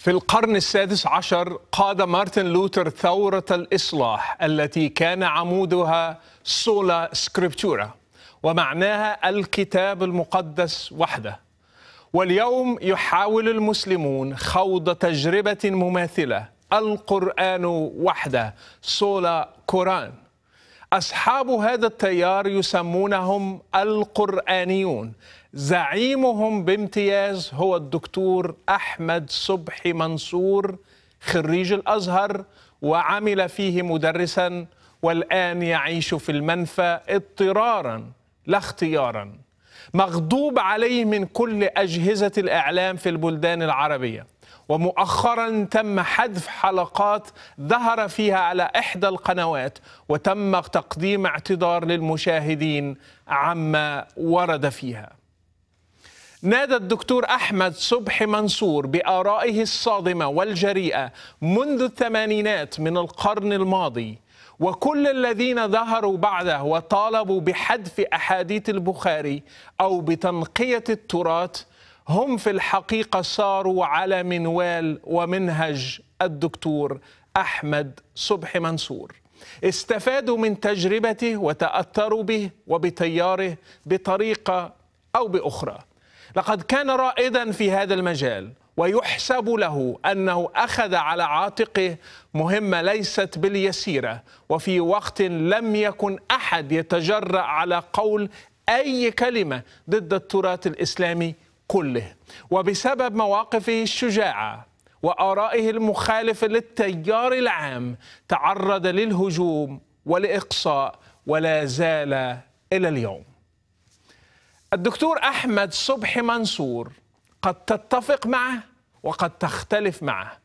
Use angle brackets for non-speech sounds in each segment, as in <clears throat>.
في القرن السادس عشر قاد مارتن لوثر ثورة الإصلاح التي كان عمودها سولا سكريبتورا ومعناها الكتاب المقدس وحده واليوم يحاول المسلمون خوض تجربة مماثلة القرآن وحده سولا كوران أصحاب هذا التيار يسمونهم القرآنيون زعيمهم بامتياز هو الدكتور أحمد صبحي منصور خريج الأزهر وعمل فيه مدرسا والآن يعيش في المنفى اضطرارا لا اختيارا مغضوب عليه من كل أجهزة الإعلام في البلدان العربية ومؤخرا تم حذف حلقات ظهر فيها على إحدى القنوات وتم تقديم اعتذار للمشاهدين عما ورد فيها نادى الدكتور أحمد صبحي منصور بآرائه الصادمة والجريئة منذ الثمانينات من القرن الماضي وكل الذين ظهروا بعده وطالبوا بحذف أحاديث البخاري أو بتنقية التراث هم في الحقيقة صاروا على منوال ومنهج الدكتور أحمد صبحي منصور استفادوا من تجربته وتأثروا به وبتياره بطريقة أو بأخرى لقد كان رائدا في هذا المجال ويحسب له انه اخذ على عاتقه مهمه ليست باليسيره وفي وقت لم يكن احد يتجرا على قول اي كلمه ضد التراث الاسلامي كله وبسبب مواقفه الشجاعه وارائه المخالفه للتيار العام تعرض للهجوم والاقصاء ولا زال الى اليوم الدكتور أحمد صبحي منصور قد تتفق معه وقد تختلف معه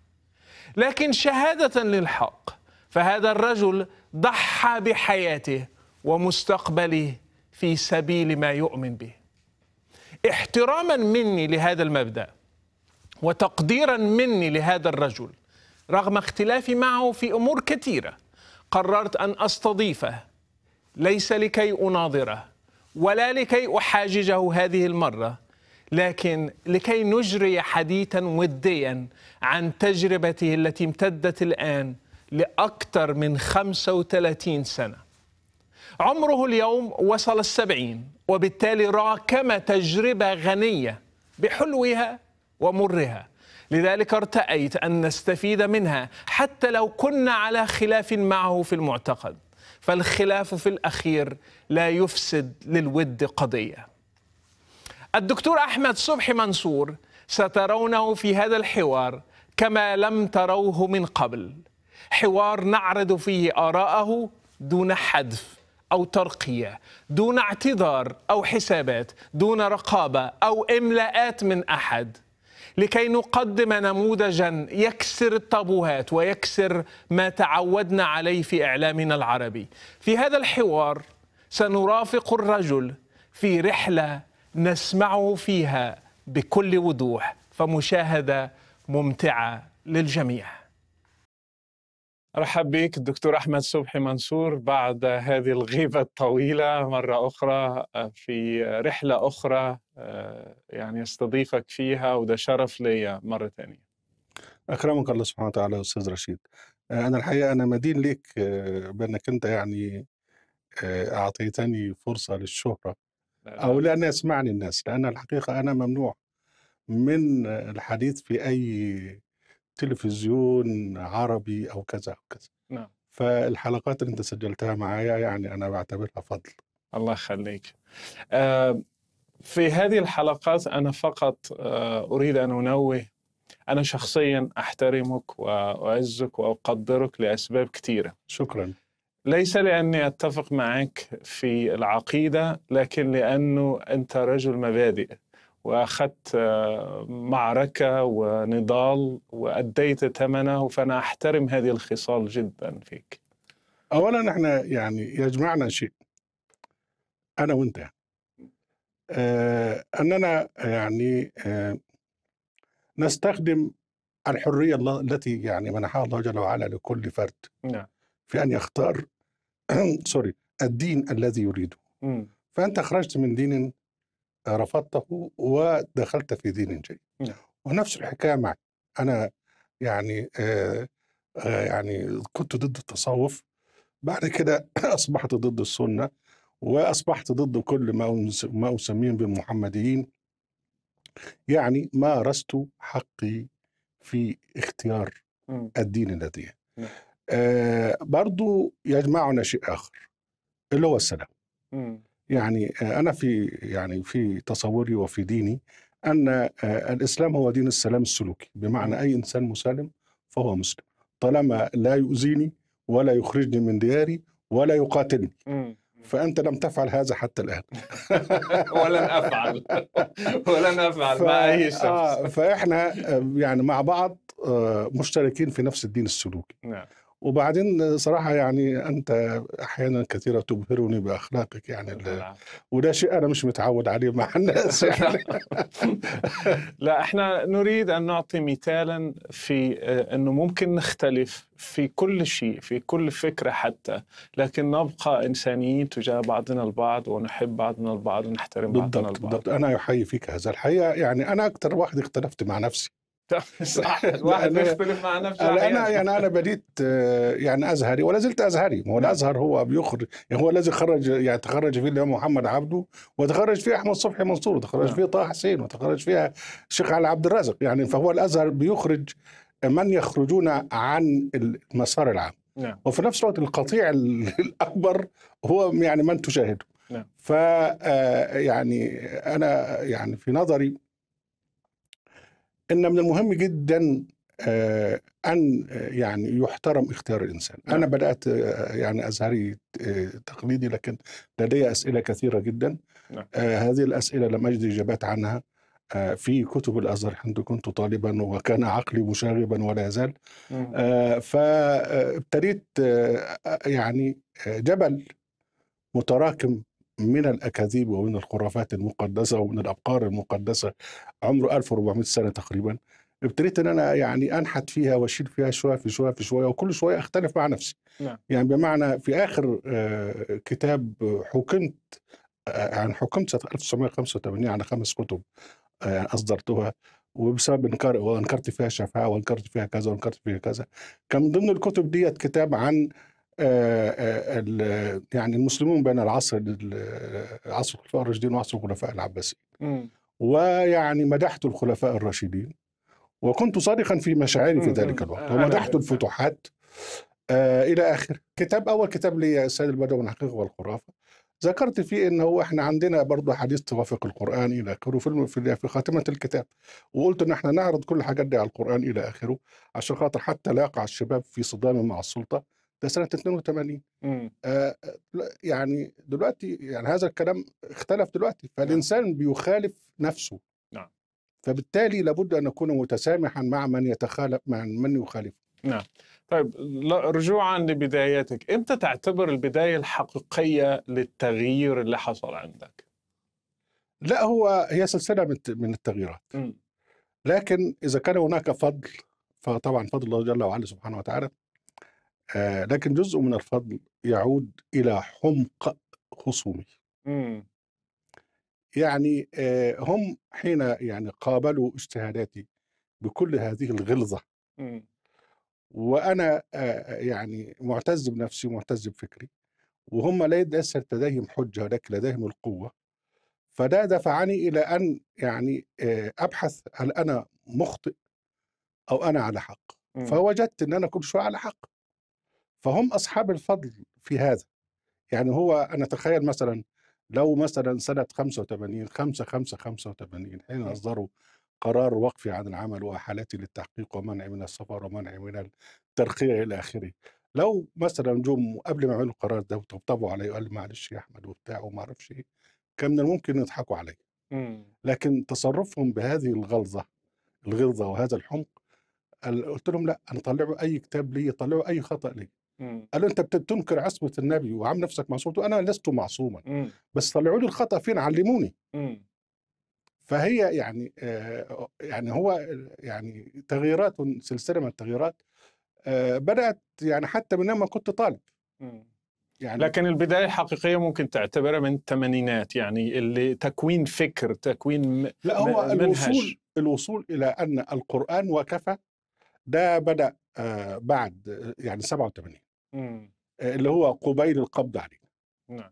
لكن شهادة للحق فهذا الرجل ضحى بحياته ومستقبله في سبيل ما يؤمن به احتراما مني لهذا المبدأ وتقديرا مني لهذا الرجل رغم اختلافي معه في أمور كثيرة قررت أن أستضيفه ليس لكي أناظره ولا لكي أحاججه هذه المرة لكن لكي نجري حديثا وديا عن تجربته التي امتدت الآن لأكثر من 35 سنة عمره اليوم وصل السبعين وبالتالي راكم تجربة غنية بحلوها ومرها لذلك ارتأيت أن نستفيد منها حتى لو كنا على خلاف معه في المعتقد فالخلاف في الأخير لا يفسد للود قضية الدكتور أحمد صبحي منصور سترونه في هذا الحوار كما لم تروه من قبل حوار نعرض فيه آراءه دون حذف أو ترقية دون اعتذار أو حسابات دون رقابة أو إملاءات من أحد لكي نقدم نموذجا يكسر التابوهات ويكسر ما تعودنا عليه في اعلامنا العربي. في هذا الحوار سنرافق الرجل في رحله نسمعه فيها بكل وضوح فمشاهده ممتعه للجميع. ارحب بك الدكتور احمد صبحي منصور بعد هذه الغيبه الطويله مره اخرى آه، في رحله اخرى آه، يعني استضيفك فيها وده شرف ليا مره ثانيه. اكرمك الله سبحانه وتعالى استاذ رشيد. آه، انا الحقيقه انا مدين لك بانك انت يعني اعطيتني فرصه للشهره او لان يسمعني الناس لان الحقيقه انا ممنوع من الحديث في اي تلفزيون عربي او كذا او كذا نعم فالحلقات اللي انت سجلتها معايا يعني انا بعتبرها فضل الله يخليك آه في هذه الحلقات انا فقط آه اريد ان انوه انا شخصيا احترمك واعزك واقدرك لاسباب كثيره شكرا ليس لاني اتفق معك في العقيده لكن لانه انت رجل مبادئ واخذت آه، معركه ونضال واديت ثمنه فانا احترم هذه الخصال جدا فيك. اولا احنا يعني يجمعنا شيء انا وانت آه اننا يعني آه نستخدم الحريه التي يعني منحها الله جل وعلا لكل فرد نعم. في ان يختار سوري <clears throat> الدين الذي يريده. م. فانت خرجت من دين رفضته ودخلت في دين جديد نعم. ونفس الحكايه معي انا يعني آه،, آه يعني كنت ضد التصوف بعد كده <clears throat> اصبحت ضد السنه واصبحت ضد كل ما ما اسميهم بالمحمديين يعني مارست حقي في اختيار م. الدين الذي نعم. آه برضو يجمعنا شيء اخر اللي هو السلام م. يعني آه، انا في يعني في تصوري وفي ديني ان آه، الاسلام هو دين السلام السلوكي بمعنى اي انسان مسالم فهو مسلم طالما لا يؤذيني ولا يخرجني من دياري ولا يقاتلني فانت لم تفعل هذا حتى الان <laughs> ولن افعل <laughs> ولن افعل ف... مع اي شخص آه فاحنا آه، يعني مع بعض مشتركين في نفس الدين السلوكي نعم وبعدين صراحه يعني انت احيانا كثيره تبهرني باخلاقك يعني وده شيء انا مش متعود عليه مع <laughs> الناس يعني لا احنا نريد ان نعطي مثالا في آه، انه ممكن نختلف في كل شيء في كل فكره حتى لكن نبقى انسانيين تجاه بعضنا البعض ونحب بعضنا البعض ونحترم بعضنا البعض بالضبط انا احيي فيك هذا الحقيقه يعني انا اكثر واحد اختلفت مع نفسي صح الواحد يختلف مع نفسه انا يعني. يعني انا بديت آه، يعني ازهري ولا زلت ازهري هو نعم. الازهر هو بيخرج يعني هو الذي خرج يعني تخرج فيه الامام محمد عبده وتخرج فيه احمد صبحي منصور وتخرج نعم. فيه طه حسين وتخرج فيها الشيخ علي عبد الرازق يعني فهو الازهر بيخرج من يخرجون عن المسار العام نعم. وفي نفس الوقت القطيع <laughs> الاكبر هو يعني من تشاهده نعم. ف آه، يعني انا يعني في نظري ان من المهم جدا آه، ان آه، يعني يحترم اختيار الانسان نعم. انا بدات آه، يعني ازهري تقليدي لكن لدي اسئله كثيره جدا نعم. هذه الاسئله لم اجد اجابات عنها في كتب الازهر حيث كنت طالبا وكان عقلي مشاغبا ولا يزال نعم. فابتديت يعني جبل متراكم من الأكاذيب ومن الخرافات المقدسة ومن الأبقار المقدسة عمره 1400 سنة تقريبا ابتديت ان انا يعني انحت فيها واشيل فيها شويه في شويه في شويه وكل شويه اختلف مع نفسي نعم. يعني بمعنى في اخر آه، كتاب حكمت يعني حكمت سنه 1985 على خمس كتب آه، يعني اصدرتها وبسبب انكار وانكرت فيها شفاعه وانكرت فيها كذا وانكرت فيها كذا كان من ضمن الكتب ديت كتاب عن آه، آه، يعني المسلمون بين العصر عصر الخلفاء الراشدين وعصر الخلفاء العباسيين ويعني مدحت الخلفاء الراشدين وكنت صادقا في مشاعري في ذلك الوقت آه، ومدحت الفتوحات آه الى اخره كتاب اول كتاب لي السيد البدوي من الحقيقه والخرافه ذكرت فيه انه احنا عندنا برضه حديث توافق القران الى اخره في في خاتمه الكتاب وقلت ان احنا نعرض كل الحاجات دي على القران الى اخره عشان خاطر حتى لا يقع الشباب في صدام مع السلطه ده سنه 82 امم. آه, آه، يعني دلوقتي يعني هذا الكلام اختلف دلوقتي نعم. فالانسان بيخالف نفسه نعم فبالتالي لابد ان نكون متسامحا مع من يتخالف مع من يخالفه نعم طيب رجوعا لبدايتك امتى تعتبر البدايه الحقيقيه للتغيير اللي حصل عندك لا هو هي سلسله من التغييرات م. امم. لكن اذا كان هناك فضل فطبعا فضل الله جل وعلا سبحانه وتعالى آه لكن جزء من الفضل يعود إلى حمق خصومي إمم. يعني آه هم حين يعني قابلوا اجتهاداتي بكل هذه الغلظة مم. وأنا آه يعني معتز بنفسي ومعتز بفكري وهم ليس لديهم حجة لكن لديهم القوة فده دفعني إلى أن يعني آه، أبحث هل أنا مخطئ أو أنا على حق مم. فوجدت أن أنا كل شوية على حق فهم اصحاب الفضل في هذا يعني هو انا اتخيل مثلا لو مثلا سنه 85 5 5 85 حين إمم. اصدروا قرار وقفي عن العمل واحالته للتحقيق ومنع من السفر ومنع من الترقيع الى اخره لو مثلا جم قبل ما يعملوا القرار ده وطبطبوا عليه وقال معلش يا احمد وبتاع وما اعرفش ايه كان من الممكن يضحكوا عليه إمم. لكن تصرفهم بهذه الغلظه الغلظه وهذا الحمق قلت لهم لا انا طلعوا اي كتاب لي طلعوا اي خطا لي قال له انت بتنكر عصمه النبي وعامل نفسك معصوم انا لست معصوما م. بس طلعوا لي الخطا فين علموني م. فهي يعني آه يعني هو يعني تغييرات سلسله من التغييرات آه بدات يعني حتى من لما كنت طالب يعني لكن البدايه الحقيقيه ممكن تعتبرها من الثمانينات يعني اللي تكوين فكر تكوين لا هو منهج. الوصول الوصول الى ان القران وكفى ده بدا آه بعد يعني 87 إمم. اللي هو قبيل القبض عليه نعم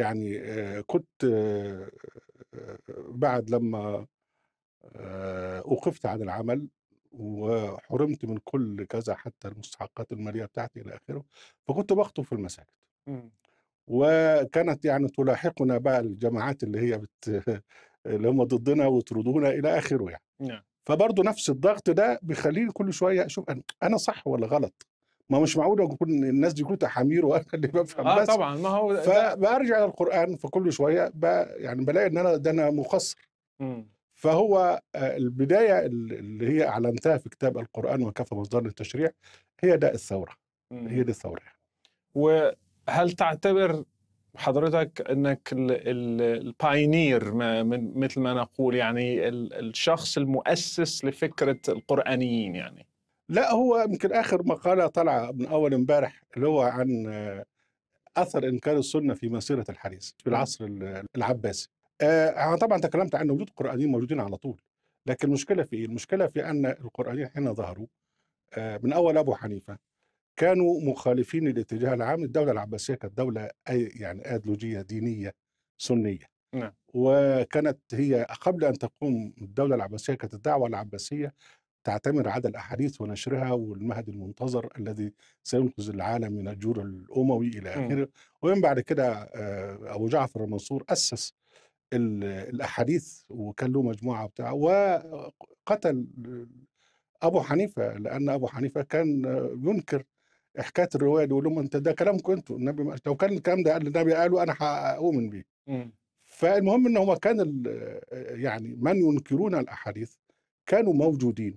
يعني كنت بعد لما اوقفت عن العمل وحرمت من كل كذا حتى المستحقات الماليه بتاعتي الى اخره فكنت بخطب في المساجد إمم. وكانت يعني تلاحقنا بقى الجماعات اللي هي بت اللي هم ضدنا ويطردونا الى اخره يعني نعم. فبرضه نفس الضغط ده بيخليني كل شويه اشوف انا صح ولا غلط ما مش معقول اكون الناس دي كلها تحامير وانا اللي آه، بفهم آه بس طبعا ما هو فبرجع للقران فكل شويه يعني بلاقي ان انا ده انا مقصر فهو آه، البدايه اللي هي اعلنتها في كتاب القران وكفى مصدر للتشريع هي ده الثوره مم. هي دي الثوره يعني. وهل تعتبر حضرتك انك الباينير مثل ما نقول يعني الشخص المؤسس لفكره القرانيين يعني لا هو يمكن اخر مقاله طالعه من اول امبارح اللي هو عن آه، اثر انكار السنه في مسيره الحديث في آه. العصر العباسي. آه طبعا تكلمت عن وجود قرانيين موجودين على طول لكن المشكله في ايه؟ المشكله في ان القرانيين حين ظهروا آه من اول ابو حنيفه كانوا مخالفين الاتجاه العام الدوله العباسيه كانت دوله أي يعني ايديولوجيه دينيه سنيه. نعم. وكانت هي قبل ان تقوم الدوله العباسيه كانت الدعوه العباسيه تعتمر على الأحاديث ونشرها والمهد المنتظر الذي سينقذ العالم من الجور الأموي إلى إمم. آخره ومن بعد كده آه، أبو جعفر المنصور أسس الأحاديث وكان له مجموعة بتاع وقتل أبو حنيفة لأن أبو حنيفة كان ينكر حكايه الروايه دي يقول لهم انت ده كلامكم انتوا النبي ما... لو كان الكلام ده قال النبي قاله انا هؤمن بيه. إمم. فالمهم ان هو كان ال... يعني من ينكرون الاحاديث كانوا موجودين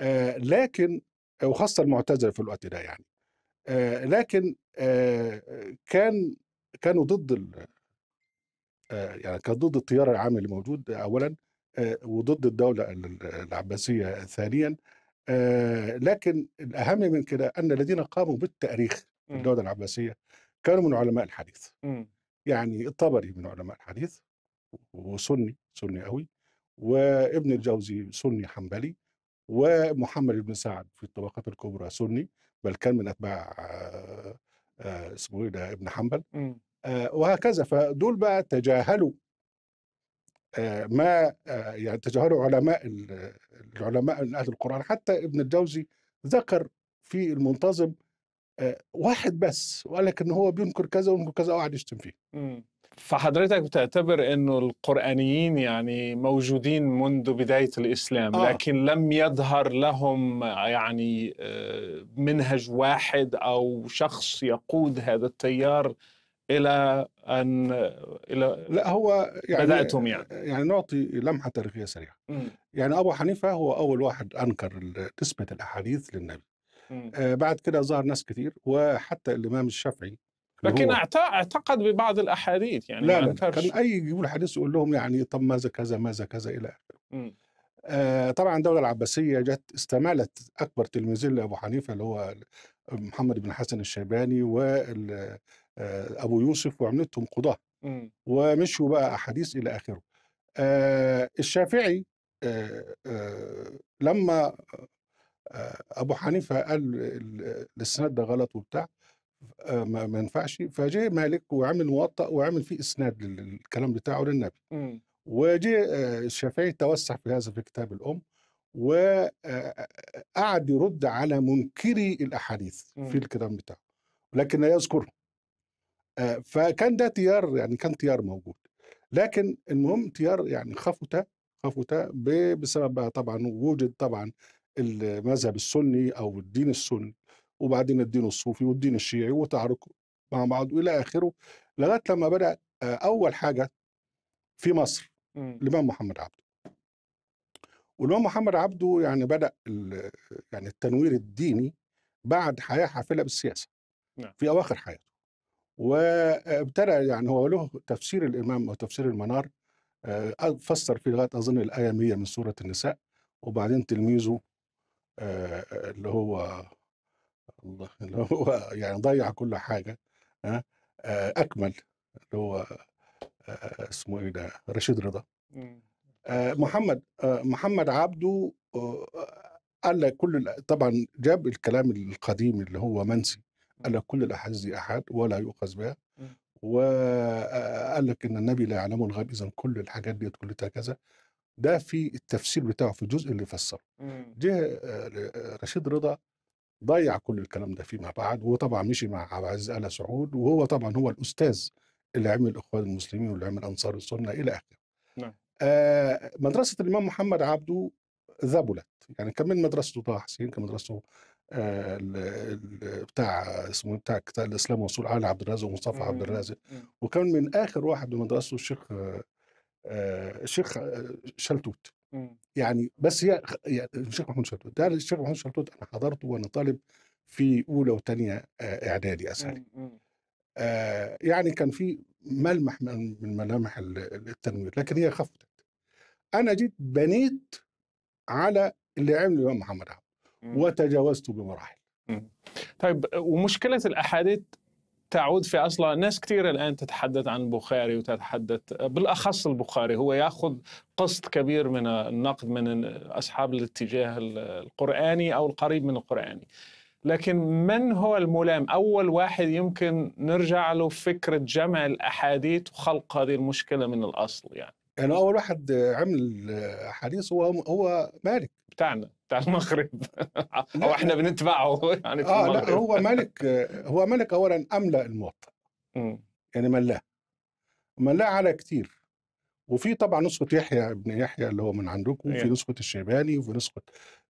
آه، لكن وخاصه المعتزله في الوقت ده يعني آه، لكن آه، كان كانوا ضد يعني كان ضد التيار العام اللي موجود اولا وضد الدوله العباسيه ثانيا لكن الاهم من كده ان الذين قاموا بالتاريخ إمم. الدوله العباسيه كانوا من علماء الحديث إمم. يعني الطبري من علماء الحديث وسني سني قوي وابن الجوزي سني حنبلي ومحمد بن سعد في الطبقات الكبرى سني بل كان من اتباع آه، آه، اسمه ايه ده ابن حنبل إمم. آه، وهكذا فدول بقى تجاهلوا ما يعني تجاهلوا علماء العلماء من اهل القران حتى ابن الجوزي ذكر في المنتظم واحد بس وقال لك ان هو بينكر كذا وينكر كذا وقعد يشتم فيه. إمم. فحضرتك بتعتبر انه القرانيين يعني موجودين منذ بدايه الاسلام آه. لكن لم يظهر لهم يعني آه، منهج واحد او شخص يقود هذا التيار الى ان الى لا هو يعني بداتهم يعني يعني نعطي لمحه تاريخيه سريعه م. يعني ابو حنيفه هو اول واحد انكر نسبه الاحاديث للنبي آه بعد كده ظهر ناس كثير وحتى الامام الشافعي لكن اعتقد ببعض الاحاديث يعني لا, لا كان اي يقول حديث يقول لهم يعني طب ماذا كذا ماذا كذا الى اخره آه طبعا الدوله العباسيه جت استمالت اكبر تلميذين لابو حنيفه اللي هو محمد بن حسن الشيباني وابو آه، يوسف وعملتهم قضاه ومشوا بقى احاديث الى اخره آه الشافعي آه آه لما آه، ابو حنيفه قال الاستناد ده غلط وبتاع آه، ما ينفعش فجاء مالك وعمل موطأ وعمل فيه اسناد للكلام بتاعه للنبي وجاء آه، الشافعي توسع في هذا في كتاب الام وقعد آه، يرد على منكري الاحاديث في الكلام بتاعه لكن لا يذكره فكان ده تيار يعني كان تيار موجود لكن المهم تيار يعني خفت خفت بسبب طبعا وجد طبعا المذهب السني او الدين السني وبعدين الدين الصوفي والدين الشيعي وتعارك مع بعض والى اخره لغايه لما بدا آه، اول حاجه في مصر إمم. الامام محمد عبده والامام محمد عبده يعني بدا يعني التنوير الديني بعد حياه حافله بالسياسه نعم. في اواخر حياته وابتدى يعني هو له تفسير الامام او تفسير المنار آه، فسر في لغايه اظن الايه 100 من سوره النساء وبعدين تلميذه آه، اللي هو الله <laughs> اللي هو يعني ضيع كل حاجه ها آه، آه، اكمل اللي هو آه، اسمه ايه ده رشيد رضا محمد محمد عبده قال لك كل طبعا جاب الكلام القديم اللي هو منسي قال لك كل الاحاديث دي احاد ولا يؤخذ بها وقال لك ان النبي لا يعلم الغيب اذا كل الحاجات دي كلها كذا ده في التفسير بتاعه في الجزء اللي فسره جه رشيد رضا ضيع كل الكلام ده فيما بعد وطبعا مشي مع عبد العزيز ال سعود وهو طبعا هو الاستاذ اللي عمل اخوان المسلمين واللي عمل انصار السنه الى اخره. نعم. آه مدرسه الامام محمد عبده ذبلت يعني كان من مدرسته طه حسين كان مدرسته آه، ال بتاع اسمه إيه، بتاع كتاب الاسلام والرسول علي عبد الرازق ومصطفى عبد الرازق وكان من اخر واحد بمدرسته الشيخ آه, آه، الشيخ آه، شلتوت. مم. يعني بس هي الشيخ محمود شلتوت ده الشيخ محمود شلتوت انا حضرته وانا طالب في اولى وثانيه آه، اعدادي ازهري إمم، إمم. آه، يعني كان في ملمح من ملامح التنوير لكن هي خفتت انا جيت بنيت على اللي عمله الامام محمد عبد إمم. وتجاوزته بمراحل طيب ومشكله الاحاديث تعود في اصلا ناس كثير الان تتحدث عن البخاري وتتحدث بالاخص البخاري هو ياخذ قسط كبير من النقد من اصحاب الاتجاه القراني او القريب من القراني لكن من هو الملام اول واحد يمكن نرجع له فكره جمع الاحاديث وخلق هذه المشكله من الاصل يعني يعني اول واحد عمل حديث هو هو مالك بتاعنا بتاع المغرب او احنا بنتبعه يعني في اه لا هو ملك هو ملك اولا املا الموطا يعني ملاه ملاه على كتير وفي طبعا نسخه يحيى ابن يحيى اللي هو من عندكم وفي أيوه. نسخه الشيباني وفي نسخه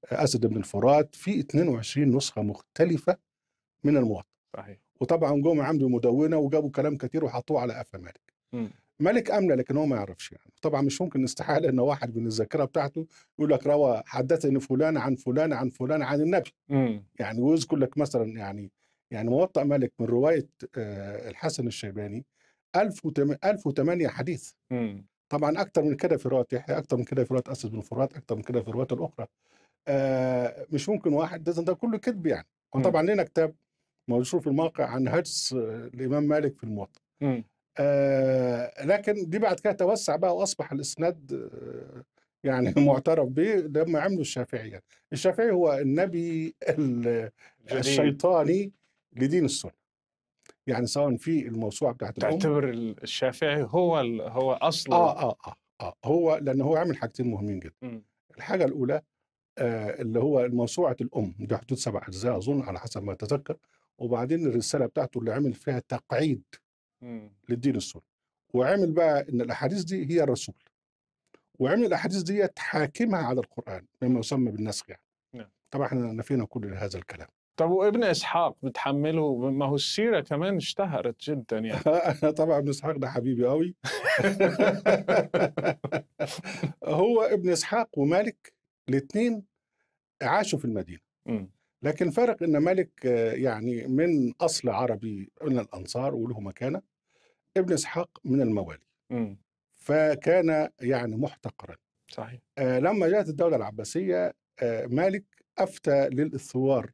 اسد بن الفرات في 22 نسخه مختلفه من الموطا صحيح وطبعا جم عملوا مدونه وجابوا كلام كتير وحطوه على قفا مالك ملك امنه لكن هو ما يعرفش يعني طبعا مش ممكن استحاله ان واحد من الذاكره بتاعته يقول لك روى حدثني فلان عن فلان عن فلان عن النبي مم. يعني ويذكر لك مثلا يعني يعني موطأ ملك من روايه آه، الحسن الشيباني 1008 حديث مم. طبعا اكثر من كده في روايه يحيى اكثر من كده في روايه اسد بن فرات اكثر من كده في الروايات الاخرى آه مش ممكن واحد ده, ده كله كذب يعني إمم. وطبعا لنا كتاب موجود في الموقع عن هجس آه، الامام مالك في الموطأ إمم. آه، لكن دي بعد كده توسع بقى واصبح الاسناد آه، يعني <laughs> معترف به لما عملوا الشافعيه الشافعي هو النبي الشيطاني لدين السنه يعني سواء في الموسوعه بتاعت تعتبر الشافعي هو هو اصلا آه, اه اه اه هو لان هو عمل حاجتين مهمين جدا م. الحاجه الاولى آه اللي هو موسوعه الام دي حدود سبع اجزاء اظن على حسب ما اتذكر وبعدين الرساله بتاعته اللي عمل فيها تقعيد للدين السوري وعمل بقى ان الاحاديث دي هي الرسول وعمل الاحاديث دي حاكمها على القران مما يسمى بالنسخ يعني نعم. طبعا احنا نفينا كل هذا الكلام طب وابن اسحاق بتحمله ما هو السيره كمان اشتهرت جدا يعني <laughs> طبعا ابن اسحاق ده حبيبي قوي <laughs> هو ابن اسحاق ومالك الاثنين عاشوا في المدينه لكن فرق ان مالك يعني من اصل عربي من الانصار وله مكانه ابن اسحاق من الموالي م. إمم. فكان يعني محتقرا صحيح آه لما جاءت الدوله العباسيه آه مالك افتى للثوار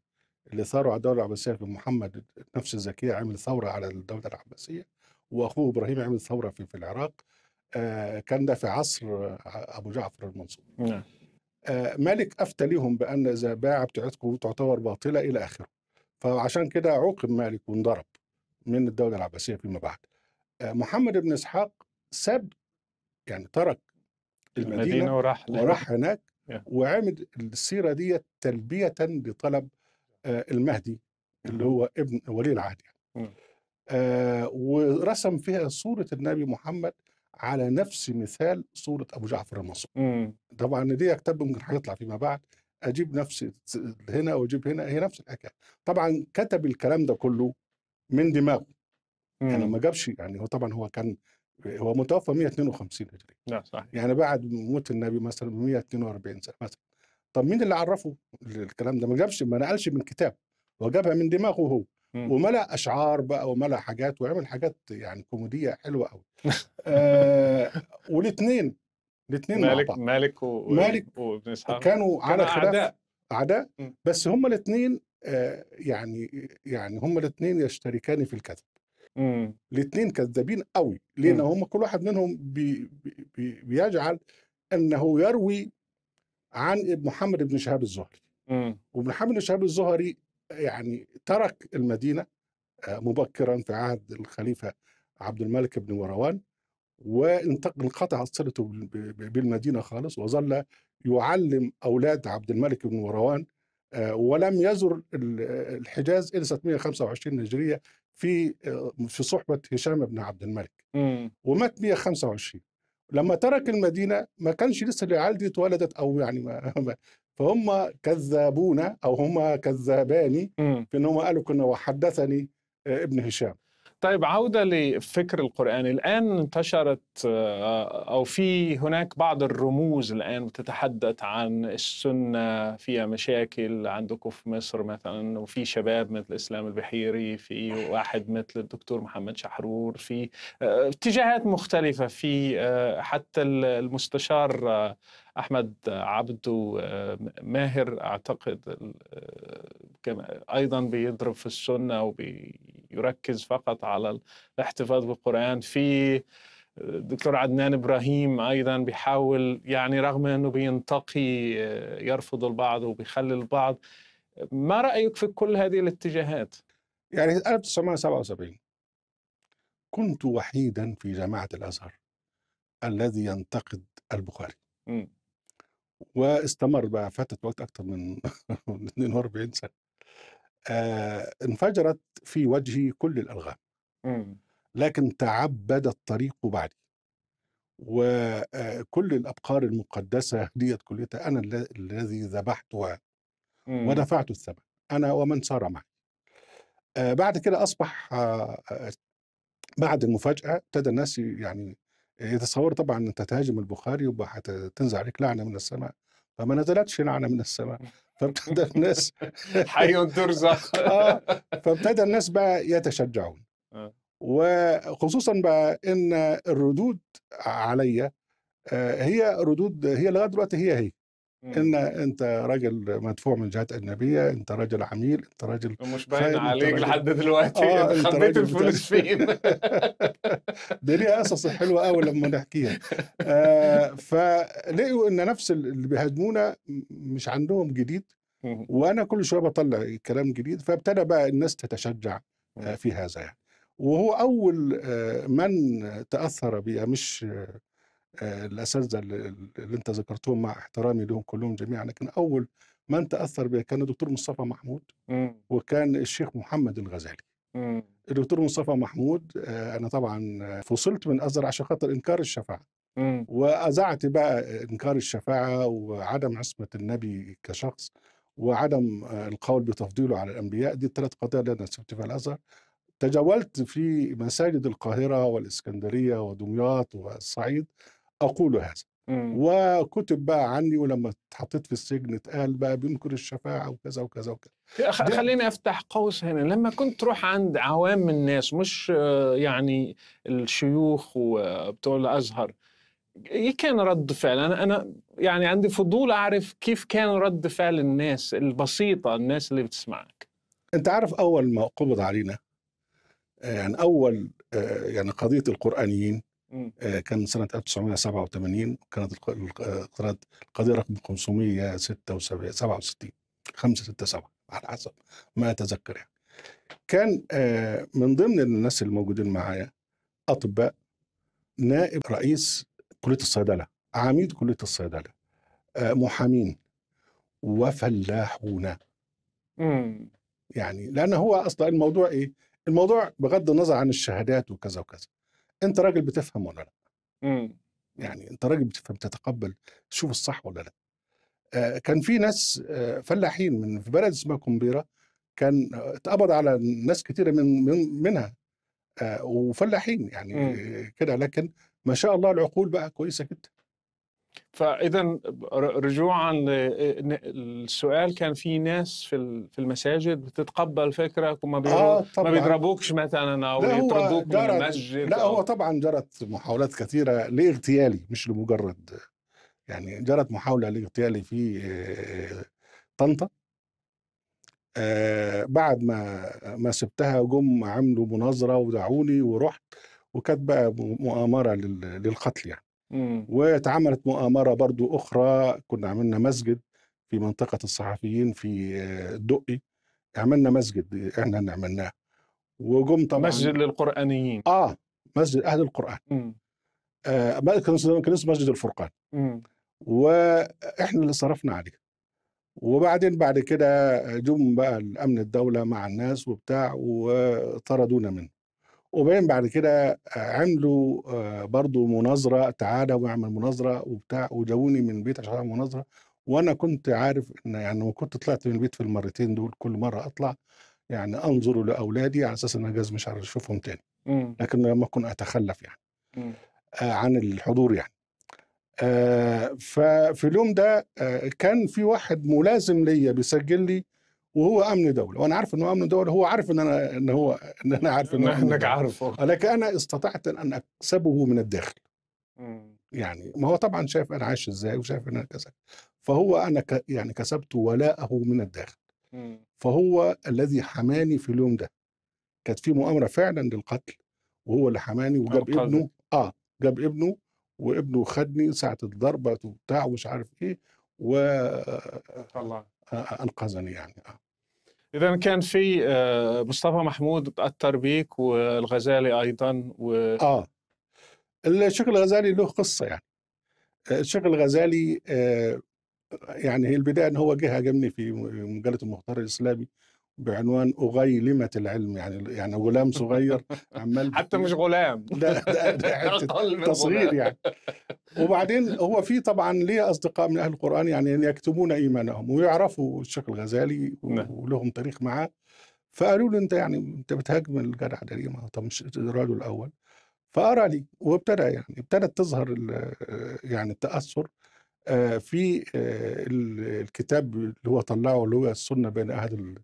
اللي ثاروا على الدوله العباسيه في محمد نفس الزكيه عمل ثوره على الدوله العباسيه واخوه ابراهيم عمل ثوره في, في العراق آه كان ده في عصر ابو جعفر المنصور نعم مالك افتى لهم بان اذا باع بتاعتكم تعتبر باطله الى اخره فعشان كده عوقب مالك وانضرب من الدوله العباسيه فيما بعد آه، محمد بن اسحاق ساب يعني ترك المدينه, المدينة وراح وراح هناك وعمل السيره دي تلبيه لطلب آه، المهدي اللي هو ابن ولي العهد يعني. آه ورسم فيها صوره النبي محمد على نفس مثال صوره ابو جعفر المنصور طبعا دي كتاب ممكن هيطلع فيما بعد اجيب نفس هنا واجيب هنا هي نفس الحكايه طبعا كتب الكلام ده كله من دماغه يعني ما جابش يعني هو طبعا هو كان هو متوفى 152 هجري نعم صح يعني بعد موت النبي مثلا 142 سنه مثلا طب مين اللي عرفه الكلام ده ما جابش ما نقلش من كتاب هو جابها من دماغه هو إمم. وملا اشعار بقى وملا حاجات وعمل حاجات يعني كوميديه حلوه قوي <laughs> آه والاثنين الاثنين مالك مالك و... مالك وابن اسحاق كانوا على كان خلاف اعداء اعداء إمم. بس هما الاثنين آه يعني يعني هما الاثنين يشتركان في الكذب إمم. الاثنين كذابين قوي لان إمم. هم كل واحد منهم بي بي بيجعل انه يروي عن محمد بن شهاب الزهري إمم. وابن محمد بن شهاب الزهري يعني ترك المدينه آه، مبكرا في عهد الخليفه عبد الملك بن مروان وانقطعت صلته بالمدينه خالص وظل يعلم اولاد عبد الملك بن مروان آه، ولم يزر الحجاز الى 625 هجريه في آه، في صحبه هشام بن عبد الملك ومات 125 لما ترك المدينه ما كانش لسه العيال دي اتولدت او يعني ما, فهم كذابون او هما كذابان في أنهم قالوا كنا وحدثني آه، ابن هشام طيب عودة لفكر القرآن الآن انتشرت آه، آه، أو في هناك بعض الرموز الآن تتحدث عن السنة فيها مشاكل عندكم في مصر مثلا وفي شباب مثل إسلام البحيري في واحد مثل الدكتور محمد شحرور في آه، اتجاهات مختلفة في حتى المستشار احمد عبده آه، ماهر اعتقد آه، ايضا بيضرب في السنه وبيركز فقط على الاحتفاظ بالقران في الدكتور آه، عدنان ابراهيم ايضا بيحاول يعني رغم انه بينتقي يرفض البعض وبيخلي البعض ما رايك في كل هذه الاتجاهات؟ يعني 1977 كنت وحيدا في جماعه الازهر الذي ينتقد البخاري م. واستمر بقى فاتت وقت اكتر من 42 <laughs> سنه آه انفجرت في وجهي كل الالغام إمم. لكن تعبد الطريق بعدي وكل الابقار المقدسه <laughs> ديت كليتها انا الذي ذبحتها إمم. ودفعت الثمن انا ومن سار معي آه بعد كده اصبح آه بعد المفاجاه ابتدى الناس يعني يتصور طبعا انت تهاجم البخاري يبقى هتنزل عليك لعنه من السماء فما نزلتش لعنه من السماء <laughs> فابتدى الناس <laughs> حي ترزق <laughs> اه فابتدى الناس بقى يتشجعون آه. وخصوصا بقى ان الردود عليا آه، هي ردود هي لغايه دلوقتي هي هي ان إمم. انت راجل مدفوع من جهات اجنبيه انت راجل عميل انت راجل مش باين عليك لحد دلوقتي آه انت خبيت الفلوس فين <laughs> دي ليها قصص حلوه قوي لما نحكيها آه فلقوا ان نفس اللي بيهاجمونا مش عندهم جديد إمم. وانا كل شويه بطلع كلام جديد فابتدى بقى الناس تتشجع آه، إمم. في هذا يعني وهو اول آه، من تاثر بيها مش الاساتذه اللي انت ذكرتهم مع احترامي لهم كلهم جميعا لكن اول من تاثر به كان الدكتور مصطفى محمود وكان الشيخ محمد الغزالي الدكتور مصطفى محمود آه، انا طبعا آه، فصلت من ازهر عشان خاطر انكار الشفاعه واذعت بقى انكار الشفاعه وعدم عصمه النبي كشخص وعدم آه، القول بتفضيله على الانبياء دي الثلاث قضايا اللي انا سبت فيها الازهر تجولت في مساجد القاهره والاسكندريه ودمياط والصعيد اقول هذا وكتب بقى عني ولما اتحطيت في السجن اتقال بقى بينكر الشفاعه وكذا وكذا وكذا خليني افتح قوس هنا لما كنت تروح عند عوام الناس مش آه، يعني الشيوخ وبتوع الازهر ايه كان رد فعل انا انا يعني عندي فضول اعرف كيف كان رد فعل الناس البسيطه الناس اللي بتسمعك انت عارف اول ما قبض علينا آه، يعني اول آه، يعني قضيه القرانيين آه، كان سنة 1987 كانت القضية رقم 567 567 على حسب ما أتذكر يعني. كان آه، من ضمن الناس الموجودين معايا أطباء نائب رئيس كلية الصيدلة عميد كلية الصيدلة آه، محامين وفلاحون يعني لأن هو أصلا الموضوع إيه؟ الموضوع بغض النظر عن الشهادات وكذا وكذا انت راجل بتفهم ولا لا مم. يعني انت راجل بتفهم تتقبل تشوف الصح ولا لا آه كان في ناس آه فلاحين من في بلد اسمها كومبيرا كان اتقبض على ناس كتيره من, من منها آه وفلاحين يعني إمم. كده لكن ما شاء الله العقول بقى كويسه جدا فاذا رجوعا للسؤال كان في ناس في في المساجد بتتقبل فكرك وما آه ما بيضربوكش مثلا او يطردوك من المسجد لا هو طبعا جرت محاولات كثيره لاغتيالي مش لمجرد يعني جرت محاوله لاغتيالي في آه، طنطا آه، بعد ما ما سبتها جم عملوا مناظره ودعوني ورحت وكانت بقى مؤامره للقتل يعني واتعملت مؤامره برضو اخرى كنا عملنا مسجد في منطقه الصحفيين في الدقي آه، عملنا مسجد احنا اللي عملناه وجم طبعا مسجد للقرانيين اه مسجد اهل القران امم آه كان اسمه مسجد الفرقان واحنا اللي صرفنا عليه وبعدين بعد كده جم بقى الامن الدوله مع الناس وبتاع وطردونا منه وبين بعد كده آه، عملوا آه، برضو مناظره تعالى واعمل مناظره وبتاع وجابوني من البيت عشان اعمل مناظره وانا كنت عارف ان يعني وكنت طلعت من البيت في المرتين دول كل مره اطلع يعني انظر لاولادي على اساس ان انا جاز مش عارف اشوفهم تاني إمم. لكن لما اكن اتخلف يعني إمم. آه، عن الحضور يعني آه ففي اليوم ده آه كان في واحد ملازم ليا بيسجل لي وهو امن دوله وانا عارف انه امن دوله هو عارف ان انا ان هو ان انا عارف ان انك عارف لكن انا استطعت ان اكسبه من الداخل يعني ما هو طبعا شايف انا عايش ازاي وشايف ان انا كذا فهو انا ك يعني كسبت ولاءه من الداخل فهو الذي حماني في اليوم ده كانت في مؤامره فعلا للقتل وهو اللي حماني وجاب ابنه اه جاب ابنه وابنه خدني ساعه الضربه وبتاع ومش عارف ايه و انقذني يعني اه اذا كان في آه، مصطفى محمود تاثر بيك والغزالي ايضا و... اه الشيخ الغزالي له قصه يعني الشيخ الغزالي آه، يعني هي البدايه ان هو جه هاجمني في مجله المختار الاسلامي بعنوان أغيلمة العلم يعني يعني غلام صغير عمال <laughs> حتى مش غلام <laughs> ده, ده, ده <laughs> تصغير يعني وبعدين هو في طبعا ليه أصدقاء من أهل القرآن يعني يكتبون إيمانهم ويعرفوا الشيخ الغزالي نعم. ولهم تاريخ معاه فقالوا له أنت يعني أنت بتهاجم الجدع ده ليه؟ طب مش الراجل الأول فأرى لي وابتدى يعني ابتدت تظهر يعني التأثر آه، في آه، الكتاب اللي هو طلعه اللي هو السنة بين أهل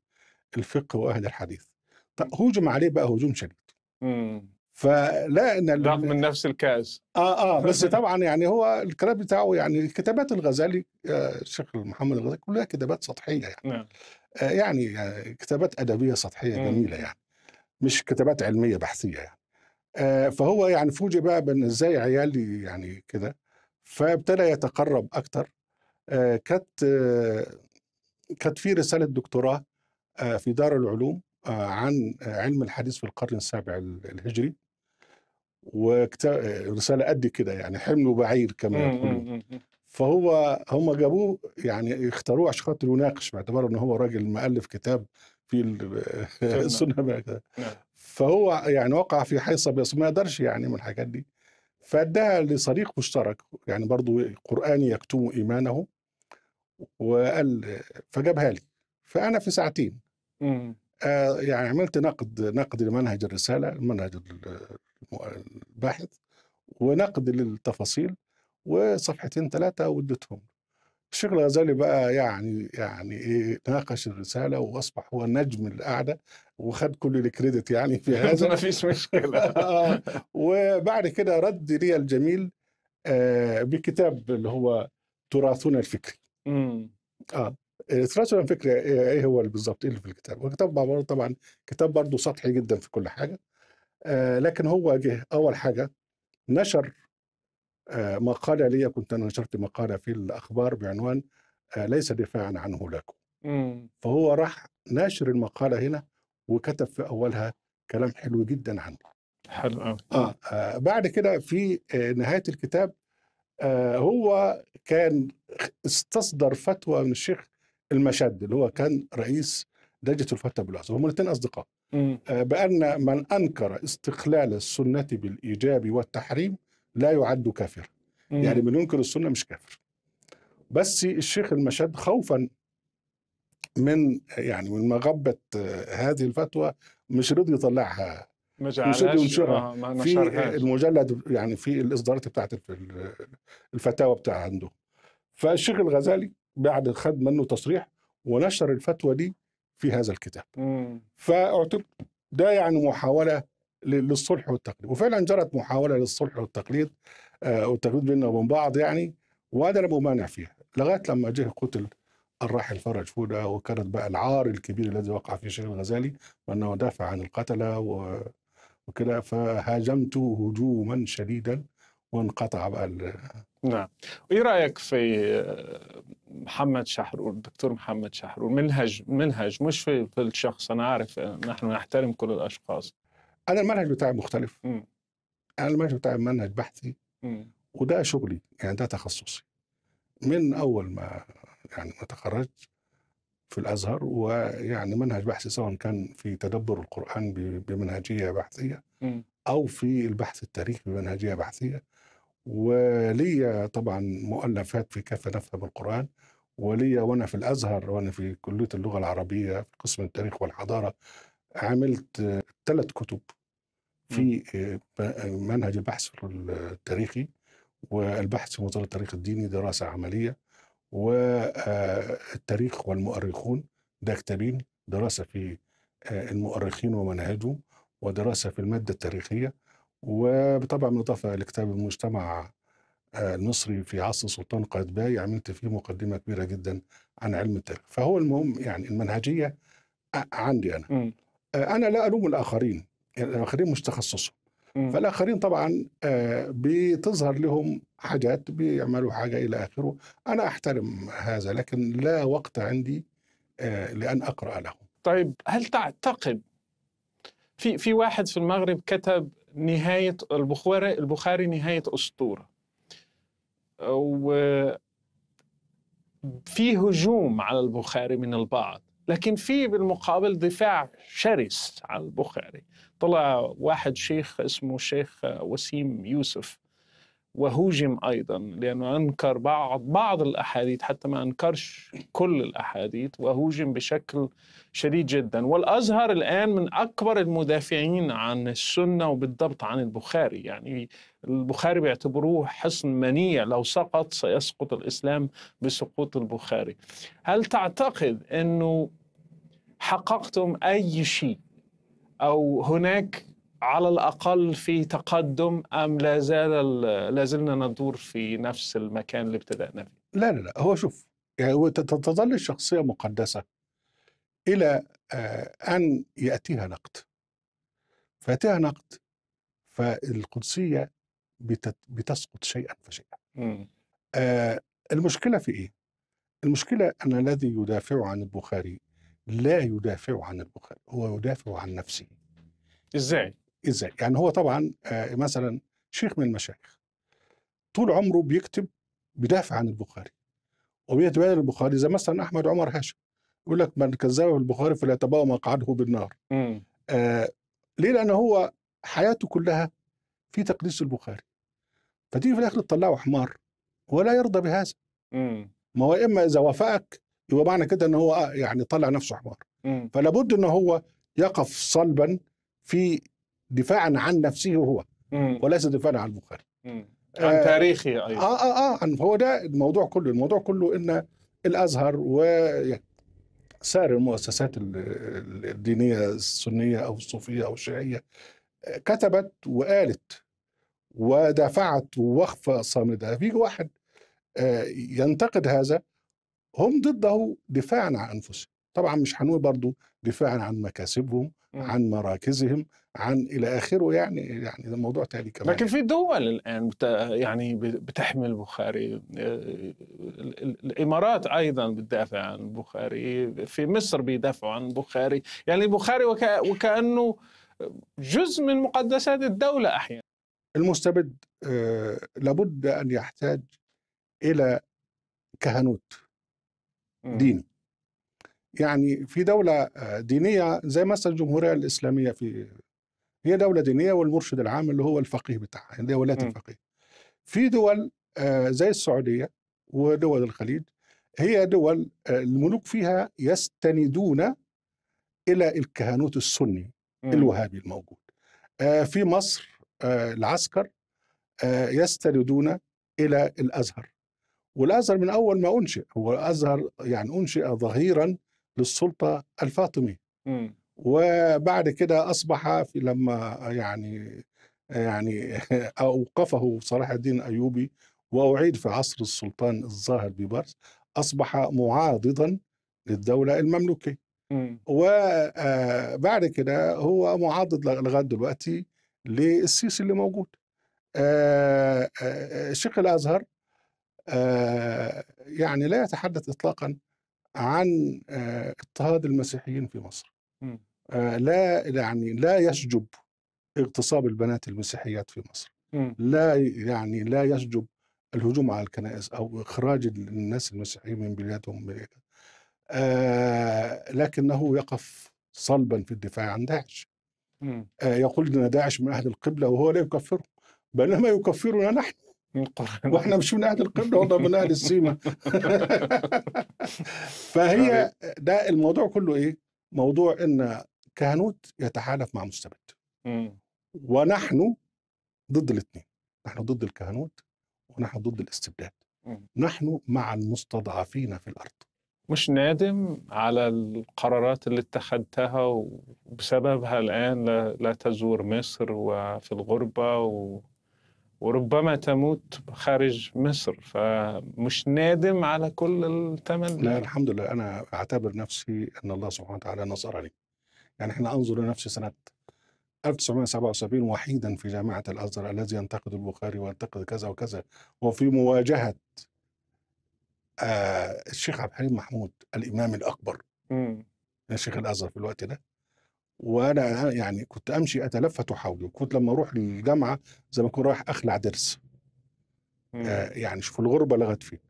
الفقه واهل الحديث طيب إمم. هجم عليه بقى هجوم شديد إمم. فلا ان رغم من نفس الكاس اه اه بس <laughs> طبعا يعني هو الكلام بتاعه يعني كتابات الغزالي آه، الشيخ آه محمد الغزالي كلها كتابات سطحيه يعني نعم. آه يعني آه، كتابات ادبيه سطحيه مم. جميله يعني مش كتابات علميه بحثيه يعني آه فهو يعني فوجئ بقى بان ازاي عيالي يعني كده فابتدى يتقرب اكتر آه كانت آه كانت في رساله دكتوراه آه، في دار العلوم آه، عن علم الحديث في القرن السابع الهجري ورسالة آه، قد كده يعني حمل وبعير كما يقولون إمم، إمم، إمم، فهو هم جابوه يعني اختاروه عشان خاطر يناقش باعتبار ان هو راجل مؤلف كتاب في <laughs> السنه نعم. فهو يعني وقع في حيصه بس ما قدرش يعني من الحاجات دي فاداها لصديق مشترك يعني برضه قراني يكتم ايمانه وقال فجابها لي فانا في ساعتين آه يعني عملت نقد نقد لمنهج الرساله المنهج الباحث ونقد للتفاصيل وصفحتين ثلاثه واديتهم الشيخ الغزالي بقى يعني يعني ايه ناقش الرساله واصبح هو نجم القعده وخد كل الكريدت يعني في <laughs> هذا ما فيش مشكله <laughs> آه، وبعد كده رد لي الجميل آه بكتاب اللي هو تراثنا الفكري امم اه الثراشر آه، فكره آه، ايه هو بالظبط ايه اللي في الكتاب كتاب طبعا كتاب برضه سطحي جدا في كل حاجه آه لكن هو جه اول حاجه نشر آه مقاله لي كنت انا نشرت مقاله في الاخبار بعنوان آه ليس دفاعا عنه لكم فهو راح ناشر المقاله هنا وكتب في اولها كلام حلو جدا عني حلو قوي آه. آه بعد كده في آه نهايه الكتاب آه هو كان استصدر فتوى من الشيخ المشد اللي هو كان رئيس لجنه الفتى بالعصر هم الاثنين اصدقاء آه، بان من انكر استقلال السنه بالايجاب والتحريم لا يعد كافرا يعني من ينكر السنه مش كافر بس الشيخ المشد خوفا من يعني من مغبه آه، هذه الفتوى مش رضي يطلعها مش رضي ينشرها آه، في المجلد يعني في الاصدارات بتاعت الفتاوى بتاع عنده فالشيخ الغزالي بعد خد منه تصريح ونشر الفتوى دي في هذا الكتاب فاعتبر ده يعني محاوله للصلح والتقليد وفعلا جرت محاوله للصلح والتقليد آه والتقليد بيننا وبين بعض يعني وهذا لا أمانع فيها لغايه لما جه قتل الراحل فرج فوده وكانت بقى العار الكبير الذي وقع في شيخ الغزالي وانه دافع عن القتله وكده فهاجمته هجوما شديدا وانقطع بقى ال... نعم وايه رايك في آه، محمد شحرور الدكتور محمد شحرور منهج منهج مش في الشخص انا عارف آه، نحن نحترم كل الاشخاص انا المنهج بتاعي مختلف م. انا المنهج بتاعي منهج بحثي م. وده شغلي يعني ده تخصصي من اول ما يعني ما تخرجت في الازهر ويعني منهج بحثي سواء كان في تدبر القران بمنهجيه بحثيه م. او في البحث التاريخي بمنهجيه بحثيه ولي طبعا مؤلفات في كيف نفهم القرآن ولي وأنا في الأزهر وأنا في كلية اللغة العربية في قسم التاريخ والحضارة عملت ثلاث كتب في منهج البحث التاريخي والبحث في مطار التاريخ الديني دراسة عملية والتاريخ والمؤرخون ده كتابين دراسة في المؤرخين ومناهجهم ودراسة في المادة التاريخية من بالإضافة لكتاب المجتمع آه، المصري في عصر سلطان باي عملت فيه مقدمة كبيرة جدا عن علم التاريخ فهو المهم يعني المنهجية آه، عندي أنا آه، أنا لا ألوم الآخرين يعني الآخرين مش تخصصهم فالآخرين طبعا بتظهر لهم حاجات بيعملوا حاجة إلى آخره أنا أحترم هذا لكن لا وقت عندي لأن أقرأ لهم طيب هل تعتقد في في واحد في المغرب كتب نهاية البخاري البخاري نهاية أسطورة في هجوم على البخاري من البعض لكن في بالمقابل دفاع شرس على البخاري طلع واحد شيخ اسمه شيخ وسيم يوسف وهوجم ايضا لانه انكر بعض بعض الاحاديث حتى ما انكرش كل الاحاديث وهوجم بشكل شديد جدا والازهر الان من اكبر المدافعين عن السنه وبالضبط عن البخاري يعني البخاري بيعتبروه حصن منيع لو سقط سيسقط الاسلام بسقوط البخاري هل تعتقد انه حققتم اي شيء او هناك على الاقل في تقدم ام لا زال لا زلنا ندور في نفس المكان اللي ابتدانا فيه؟ لا لا لا هو شوف يعني تظل الشخصيه مقدسه الى آه، ان ياتيها نقد. فياتيها نقد فالقدسيه بتسقط شيئا فشيئا. آه المشكله في ايه؟ المشكله ان الذي يدافع عن البخاري لا يدافع عن البخاري هو يدافع عن نفسه. ازاي؟ ازاي يعني هو طبعا آه، مثلا شيخ من المشايخ طول عمره بيكتب بيدافع عن البخاري وبيتبادل البخاري زي مثلا احمد عمر هاشم يقول لك من كذب البخاري فلا تبوأ مقعده بالنار آه ليه لان هو حياته كلها في تقديس البخاري فتيجي في الاخر تطلعه حمار ولا يرضى بهذا ما هو اما اذا وافقك يبقى معنى كده ان هو آه، يعني طلع نفسه حمار فلا بد ان هو يقف صلبا في دفاعا عن نفسه هو مم. وليس دفاعا عن البخاري مم. عن آه، تاريخه ايضا اه اه اه عن هو ده الموضوع كله الموضوع كله ان الازهر و يعني سائر المؤسسات الدينيه السنيه او الصوفيه او الشيعيه آه، كتبت وقالت ودافعت وقفه صامده فيجي واحد آه، ينتقد هذا هم ضده دفاعا عن انفسهم طبعا مش هنقول برضه دفاعا عن مكاسبهم عن مراكزهم عن الى اخره يعني يعني ده موضوع تالي كمان لكن في دول الان يعني بتحمي البخاري آه، الامارات ايضا بتدافع عن البخاري في مصر بيدافعوا عن البخاري يعني البخاري وكأ وكانه جزء من مقدسات الدوله احيانا المستبد آه، لابد ان يحتاج الى كهنوت ديني يعني في دولة آه، دينية زي مثلا الجمهورية الإسلامية في هي دولة دينية والمرشد العام اللي هو الفقيه بتاعها اللي يعني هي ولاية الفقيه. في دول آه، زي السعودية ودول الخليج هي دول آه، الملوك فيها يستندون إلى الكهنوت السني الوهابي الموجود. في مصر العسكر يستندون إلى الأزهر والازهر من اول ما انشئ هو الازهر يعني انشئ ظهيرا للسلطه الفاطمية وبعد كده اصبح في لما يعني يعني <laughs> اوقفه صلاح الدين ايوبي واعيد في عصر السلطان الظاهر ببرز اصبح معاضدا للدوله المملوكيه وبعد آه، كده هو معاضد لغايه دلوقتي للسيسي اللي موجود آه، آه، شيخ الازهر يعني لا يتحدث اطلاقا عن آه، اضطهاد المسيحيين في مصر آه، لا يعني لا يشجب اغتصاب البنات المسيحيات في مصر لا يعني لا يشجب الهجوم على الكنائس او اخراج الناس المسيحيين من بلادهم آه لكنه يقف صلبا في الدفاع عن داعش آه يقول ان داعش من اهل القبله وهو لا يكفرهم بل ما يكفرنا نحن واحنا مش من اهل القبله والله من اهل السيما <laughs> فهي ده الموضوع كله ايه؟ موضوع ان كهنوت يتحالف مع مستبد ونحن ضد الاثنين نحن ضد الكهنوت ونحن ضد الاستبداد نحن مع المستضعفين في الارض مش نادم على القرارات اللي اتخذتها وبسببها الان لا تزور مصر وفي الغربه و وربما تموت خارج مصر فمش نادم على كل الثمن لا الحمد لله انا اعتبر نفسي ان الله سبحانه وتعالى نصرني يعني احنا انظر لنفسي سنه 1977 وحيدا في جامعه الازهر الذي ينتقد البخاري وينتقد كذا وكذا وفي مواجهه آه الشيخ عبد الحليم محمود الامام الاكبر م. الشيخ الازهر في الوقت ده وانا يعني كنت امشي اتلفت حولي وكنت لما اروح للجامعه زي ما اكون رايح اخلع ضرس آه يعني شوف الغربه لغت فيه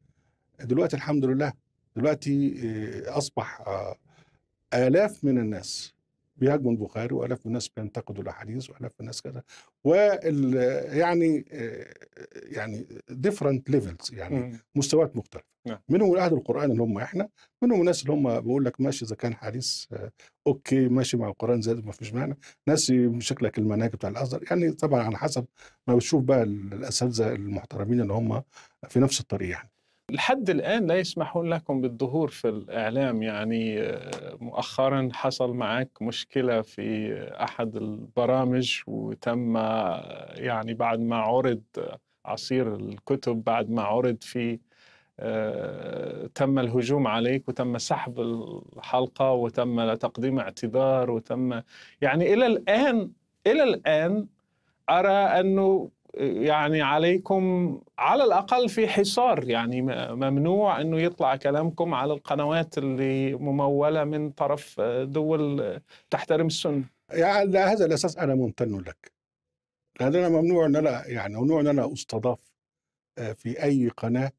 دلوقتي الحمد لله دلوقتي آه اصبح آه الاف من الناس بيهاجموا البخاري والاف من الناس بينتقدوا الاحاديث والاف من الناس كذا وال يعني آه، يعني ديفرنت ليفلز يعني مم. مستويات مختلفه نعم. منهم اهل القران اللي هم احنا منهم الناس اللي هم بيقول لك ماشي اذا كان حديث آه، اوكي ماشي مع القران زائد ما فيش معنى ناس شكلك المناهج بتاع الازهر يعني طبعا على حسب ما بتشوف بقى الاساتذه المحترمين اللي هم في نفس الطريق يعني لحد الآن لا يسمحون لكم بالظهور في الإعلام يعني آه، مؤخرا حصل معك مشكلة في أحد البرامج وتم آه، يعني بعد ما عرض آه، عصير الكتب بعد ما عرض في تم الهجوم عليك وتم سحب الحلقة وتم تقديم اعتذار وتم يعني إلى الآن إلى الآن أرى أنه يعني عليكم على الأقل في حصار يعني ممنوع أنه يطلع كلامكم على القنوات اللي ممولة من طرف دول تحترم السنة يعني على هذا الأساس أنا ممتن لك لأن أنا ممنوع أن أنا يعني ممنوع أن أنا أستضاف آه، في أي قناة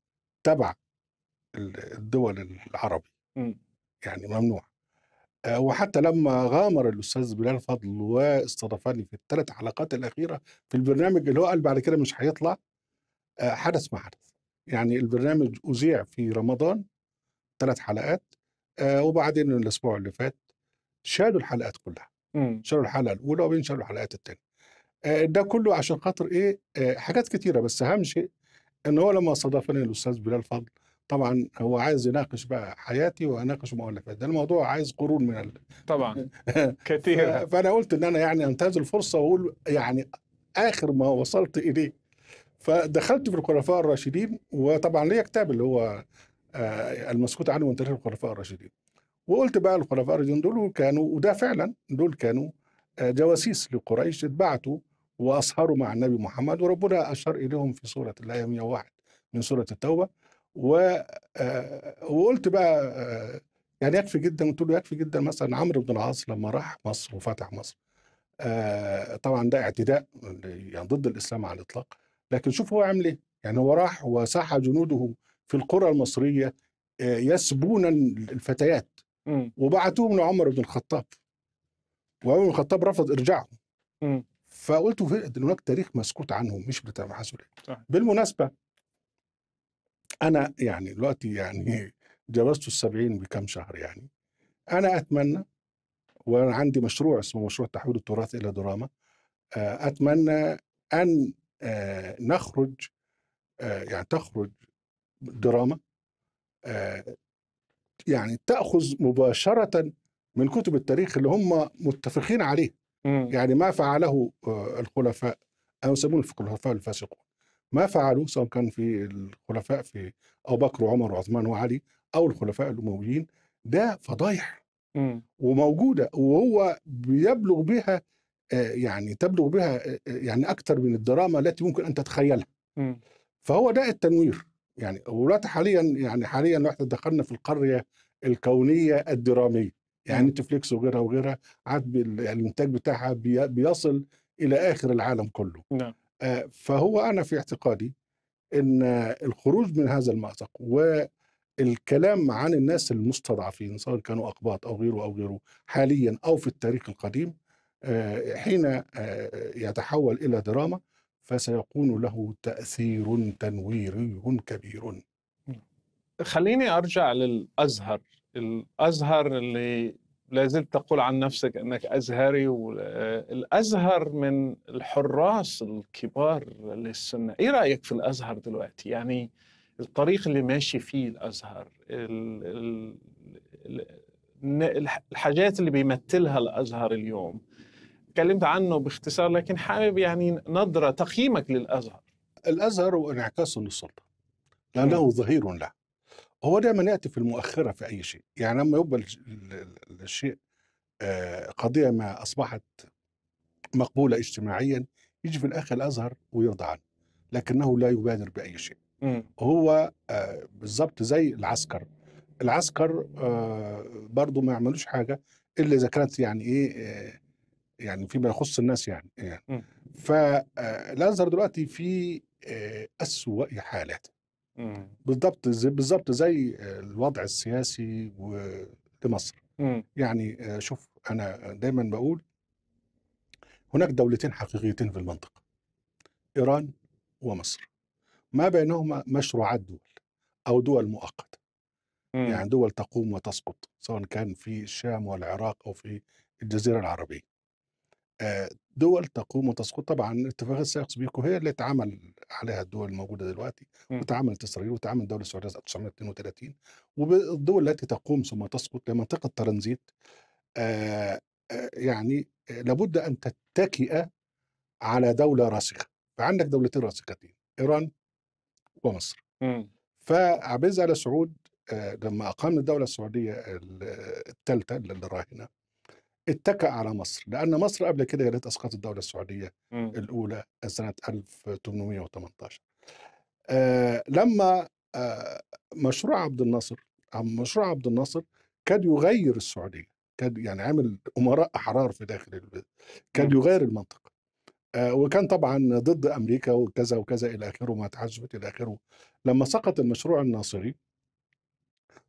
تبع الدول العربي يعني ممنوع آه، وحتى لما غامر الاستاذ بلال فضل واستضافني في الثلاث حلقات الاخيره في البرنامج اللي هو قال بعد كده مش هيطلع آه، حدث ما حدث يعني البرنامج اذيع في رمضان ثلاث حلقات آه، وبعدين الاسبوع اللي فات شالوا الحلقات كلها إمم. شالوا الحلقه الاولى وبعدين شالوا الحلقات الثانيه ده كله عشان خاطر ايه حاجات كثيره بس اهم شيء ان هو لما استضافني الاستاذ بلال فضل طبعا هو عايز يناقش بقى حياتي واناقش مؤلفات ده الموضوع عايز قرون من ال... طبعا <laughs> كثير فانا قلت ان انا يعني انتهز الفرصه واقول يعني اخر ما وصلت اليه فدخلت في الخلفاء الراشدين وطبعا ليا كتاب اللي هو آه المسكوت عنه من تاريخ الخلفاء الراشدين وقلت بقى الخلفاء الراشدين دول كانوا وده فعلا دول كانوا آه جواسيس لقريش اتبعتوا واسهروا مع النبي محمد وربنا اشار اليهم في سوره الايه 101 من سوره التوبه و آه، وقلت بقى آه، يعني يكفي جدا قلت له يكفي جدا مثلا عمرو بن العاص لما راح مصر وفتح مصر آه، طبعا ده اعتداء يعني ضد الاسلام على الاطلاق لكن شوف هو عمل ايه يعني هو راح وساح جنوده في القرى المصريه يسبون الفتيات وبعتوهم لعمر بن الخطاب وعمر بن الخطاب رفض ارجاعهم فقلت هناك تاريخ مسكوت عنهم مش بتاع بالمناسبه انا يعني دلوقتي يعني <laughs> جاوزت السبعين بكم شهر يعني انا اتمنى وانا عندي مشروع اسمه مشروع تحويل التراث الى دراما آه، اتمنى ان آه، نخرج آه، يعني تخرج دراما يعني تاخذ مباشره من كتب التاريخ اللي هم متفقين عليه يعني ما فعله الخلفاء او يسمون الخلفاء الفاسقون ما فعلوه سواء كان في الخلفاء في ابو بكر وعمر وعثمان وعلي او الخلفاء الامويين ده فضايح إمم. وموجوده وهو بيبلغ بها يعني تبلغ بها يعني اكثر من الدراما التي ممكن ان تتخيلها إمم. فهو ده التنوير يعني ولات حاليا يعني حاليا احنا دخلنا في القريه الكونيه الدراميه يعني إمم. نتفليكس وغيرها وغيرها عاد يعني الانتاج بتاعها بيصل الى اخر العالم كله نعم. فهو انا في اعتقادي ان الخروج من هذا المازق والكلام عن الناس المستضعفين سواء كانوا اقباط او غيره او غيره حاليا او في التاريخ القديم آه، حين آه، يتحول الى دراما فسيكون له تاثير تنويري كبير خليني ارجع للازهر الازهر اللي لا زلت تقول عن نفسك انك ازهري والازهر من الحراس الكبار للسنه ايه رايك في الازهر دلوقتي يعني الطريق اللي ماشي فيه الازهر الحاجات اللي بيمثلها الازهر اليوم تكلمت عنه باختصار لكن حابب يعني نظره تقييمك للازهر الازهر انعكاس للسلطه لانه ظهير له هو دائما ياتي في المؤخره في اي شيء يعني لما يقبل الشيء قضيه ما اصبحت مقبوله اجتماعيا يجي في الاخر الازهر ويرضى عنه لكنه لا يبادر باي شيء هو بالظبط زي العسكر العسكر برضه ما يعملوش حاجه الا اذا كانت يعني ايه يعني فيما يخص الناس يعني, يعني. فالازهر دلوقتي في اسوأ حالاته بالضبط زي بالضبط زي الوضع السياسي لمصر يعني آه، شوف انا دايما بقول هناك دولتين حقيقيتين في المنطقه ايران ومصر ما بينهما مشروعات دول او دول مؤقته يعني دول تقوم وتسقط سواء كان في الشام والعراق او في الجزيره العربيه آه، دول تقوم وتسقط طبعا اتفاق السايكس بيكو هي اللي اتعمل عليها الدول الموجوده دلوقتي وتعاملت اسرائيل وتعامل دوله السعوديه 1932 والدول التي تقوم ثم تسقط لمنطقه ترانزيت آآ آه، آآ آه، يعني لابد ان تتكئ على دوله راسخه فعندك دولتين راسختين ايران ومصر فعبد على ال سعود آه، لما اقام الدوله السعوديه الثالثه اللي راهنه اتكأ على مصر لأن مصر قبل كده يا أسقاط أسقطت الدولة السعودية م. إمم. الأولى سنة 1818 آه لما آه مشروع عبد الناصر مشروع عبد الناصر كاد يغير السعودية كاد يعني عامل أمراء أحرار في داخل البلد كاد م. إمم. يغير المنطقة آه وكان طبعا ضد أمريكا وكذا وكذا إلى آخره وما تحزبت إلى آخره لما سقط المشروع الناصري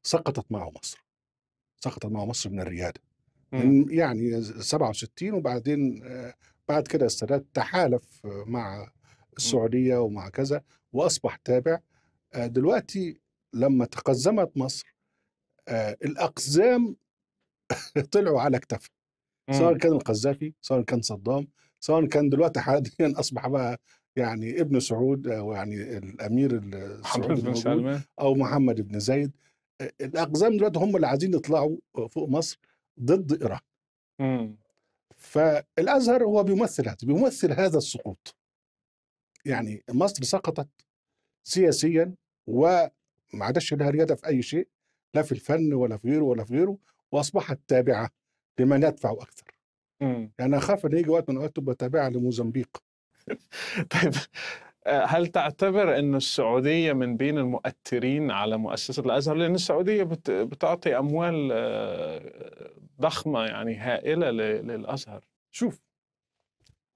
سقطت معه مصر سقطت معه مصر من الريادة من يعني 67 وبعدين آه، بعد كده السادات تحالف آه، مع السعوديه ومع كذا واصبح تابع آه، دلوقتي لما تقزمت مصر الاقزام <laughs> طلعوا على اكتافها سواء كان القذافي سواء كان صدام سواء كان دلوقتي حاليا <laughs> اصبح بقى يعني ابن سعود او يعني الامير السعودي <laughs> او محمد بن زايد الاقزام دلوقتي هم اللي عايزين يطلعوا فوق مصر ضد إيران إمم. فالأزهر هو بيمثل هذا بيمثل هذا السقوط يعني مصر سقطت سياسيا وما عادش لها ريادة في أي شيء لا في الفن ولا في غيره ولا في غيره وأصبحت تابعة لمن يدفع أكثر مم. يعني أخاف أن يجي وقت من الأوقات تبقى تابعة لموزمبيق <laughs> طيب آه، هل تعتبر أن السعودية من بين المؤثرين على مؤسسة الأزهر لأن السعودية بتعطي أموال آه، ضخمة يعني هائلة للأزهر شوف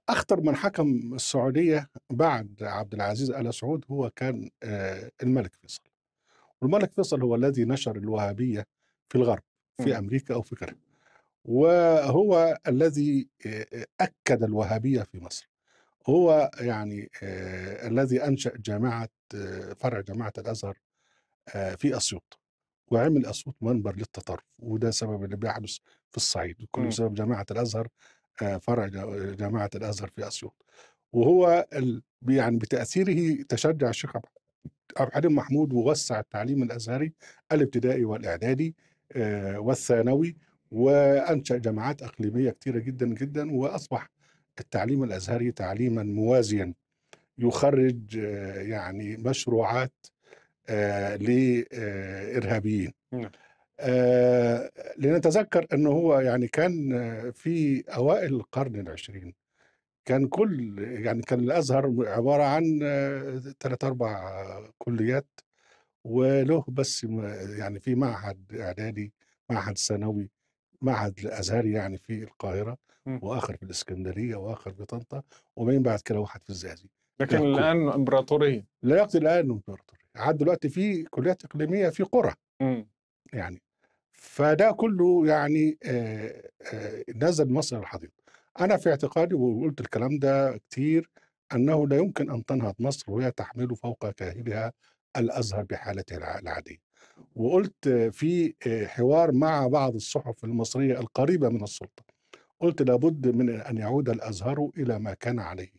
أخطر من حكم السعودية بعد عبد العزيز آل سعود هو كان آه، الملك فيصل والملك فيصل هو الذي نشر الوهابية في الغرب في أمريكا أو في كندا وهو الذي أكد الوهابية في مصر هو يعني آه الذي انشا جامعه آه فرع جامعه الازهر آه في اسيوط وعمل اسيوط منبر للتطرف وده سبب اللي بيحدث في الصعيد كله بسبب إمم. جامعه الازهر فرع جامعه الازهر في اسيوط وهو ال... يعني بتاثيره تشجع الشيخ عبد الحليم محمود ووسع التعليم الازهري الابتدائي والاعدادي والثانوي وانشا جامعات اقليميه كثيره جدا جدا واصبح التعليم الازهري تعليما موازيا يخرج آه، يعني مشروعات آه، لارهابيين آه، نعم. لنتذكر انه هو يعني كان في اوائل القرن العشرين كان كل يعني كان الازهر عباره عن ثلاث اربع كليات وله بس يعني في معهد اعدادي معهد ثانوي معهد الازهري يعني في القاهره إمم. واخر في الاسكندريه واخر في طنطا وبين بعد كده واحد في الزازي لكن لا الان امبراطوريه لا يقضي الان امبراطوريه عاد دلوقتي في كليات اقليميه في قرى إمم. يعني فده كله يعني آآ آآ نزل مصر الحضيض انا في اعتقادي وقلت الكلام ده كتير انه لا يمكن ان تنهض مصر وهي تحمل فوق كاهلها الازهر بحالته العاديه وقلت في حوار مع بعض الصحف المصريه القريبه من السلطه قلت لابد من أن يعود الأزهر إلى ما كان عليه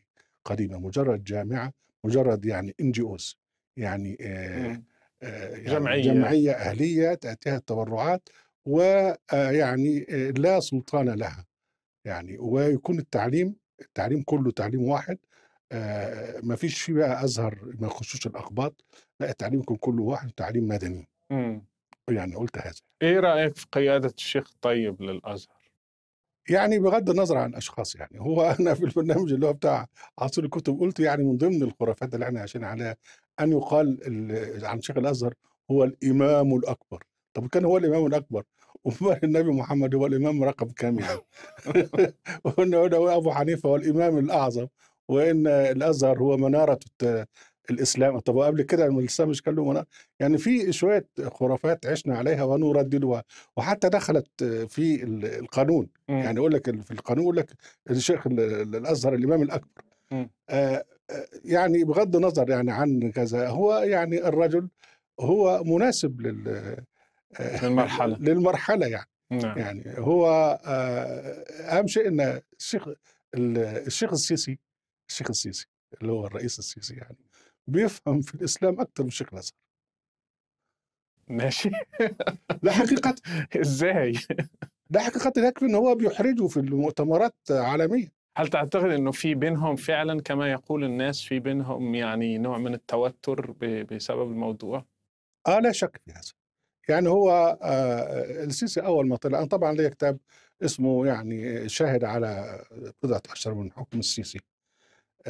قديما مجرد جامعة مجرد يعني ان جي اوز يعني, جمعية جمعية أهلية تأتيها التبرعات ويعني آه، آه، لا سلطان لها يعني ويكون التعليم التعليم كله تعليم واحد آه، ما فيش فيه بقى ازهر ما يخشوش الاقباط لا التعليم يكون كله واحد تعليم مدني يعني قلت هذا ايه رايك في قياده الشيخ طيب للازهر يعني بغض النظر عن اشخاص يعني هو <laughs> انا في البرنامج اللي هو بتاع عصر الكتب قلت يعني من ضمن الخرافات اللي احنا عايشين عليها ان يقال عن شيخ الازهر هو الامام الاكبر طب كان هو الامام الاكبر <laughs> امال النبي محمد هو الامام رقم كام يعني <laughs> وان ابو حنيفه هو الامام الاعظم وان الازهر هو مناره الاسلام طب وقبل كده الاسلام مش كان يعني في شويه خرافات عشنا عليها ونرددها وحتى دخلت في القانون م. يعني يقول لك في القانون يقول لك الشيخ الازهر الامام الاكبر آه،, آه يعني بغض النظر يعني عن كذا هو يعني الرجل هو مناسب لل آه، للمرحله <laughs> للمرحله يعني نعم. يعني هو آه، اهم شيء ان الشيخ الشيخ السيسي الشيخ السيسي اللي هو الرئيس السيسي يعني بيفهم في الاسلام اكثر من شيخ الازهر ماشي <laughs> لا حقيقة ازاي؟ لا حقيقة يكفي ان هو بيحرجه في المؤتمرات عالمية هل تعتقد انه في بينهم فعلا كما يقول الناس في بينهم يعني نوع من التوتر بسبب الموضوع؟ اه لا شك في هذا يعني هو آه السيسي اول ما طلع انا طبعا لي كتاب اسمه يعني شاهد على بضعة اشهر من حكم السيسي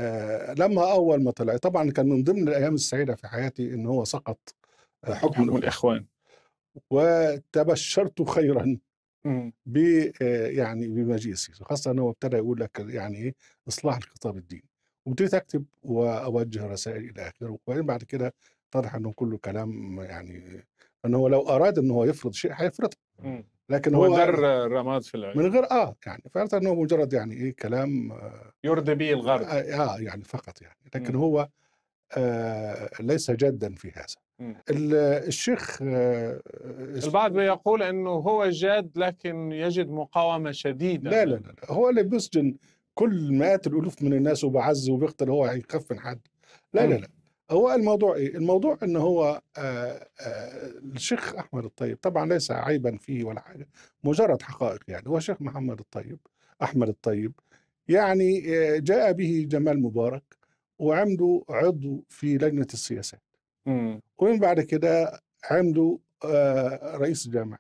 آه، لما اول ما طلع طبعا كان من ضمن الايام السعيده في حياتي ان هو سقط آه، حكم الاخوان وتبشرت خيرا ب آه، يعني السيسي خاصه انه ابتدى يقول لك يعني ايه اصلاح الخطاب الديني وابتديت اكتب واوجه رسائل الى اخره وبعدين بعد كده اتضح انه كله كلام يعني انه لو اراد ان هو يفرض شيء هيفرضه لكن هو در الرماد في العين من غير اه يعني فأردت انه مجرد يعني ايه كلام آه يرضي به الغرب اه, آه، يعني فقط يعني لكن م. هو آه ليس جادا في هذا الشيخ آه البعض بيقول انه هو جاد لكن يجد مقاومه شديده لا لا لا, هو اللي بيسجن كل مئات الالوف من الناس وبعز وبيقتل هو هيكفن حد لا م. لا لا هو الموضوع ايه؟ الموضوع ان هو آآ آه، آآ آه، الشيخ احمد الطيب طبعا ليس عيبا فيه ولا حاجه مجرد حقائق يعني هو الشيخ محمد الطيب احمد الطيب يعني آه، جاء به جمال مبارك وعملوا عضو في لجنه السياسات ومن بعد كده عملوا رئيس جامع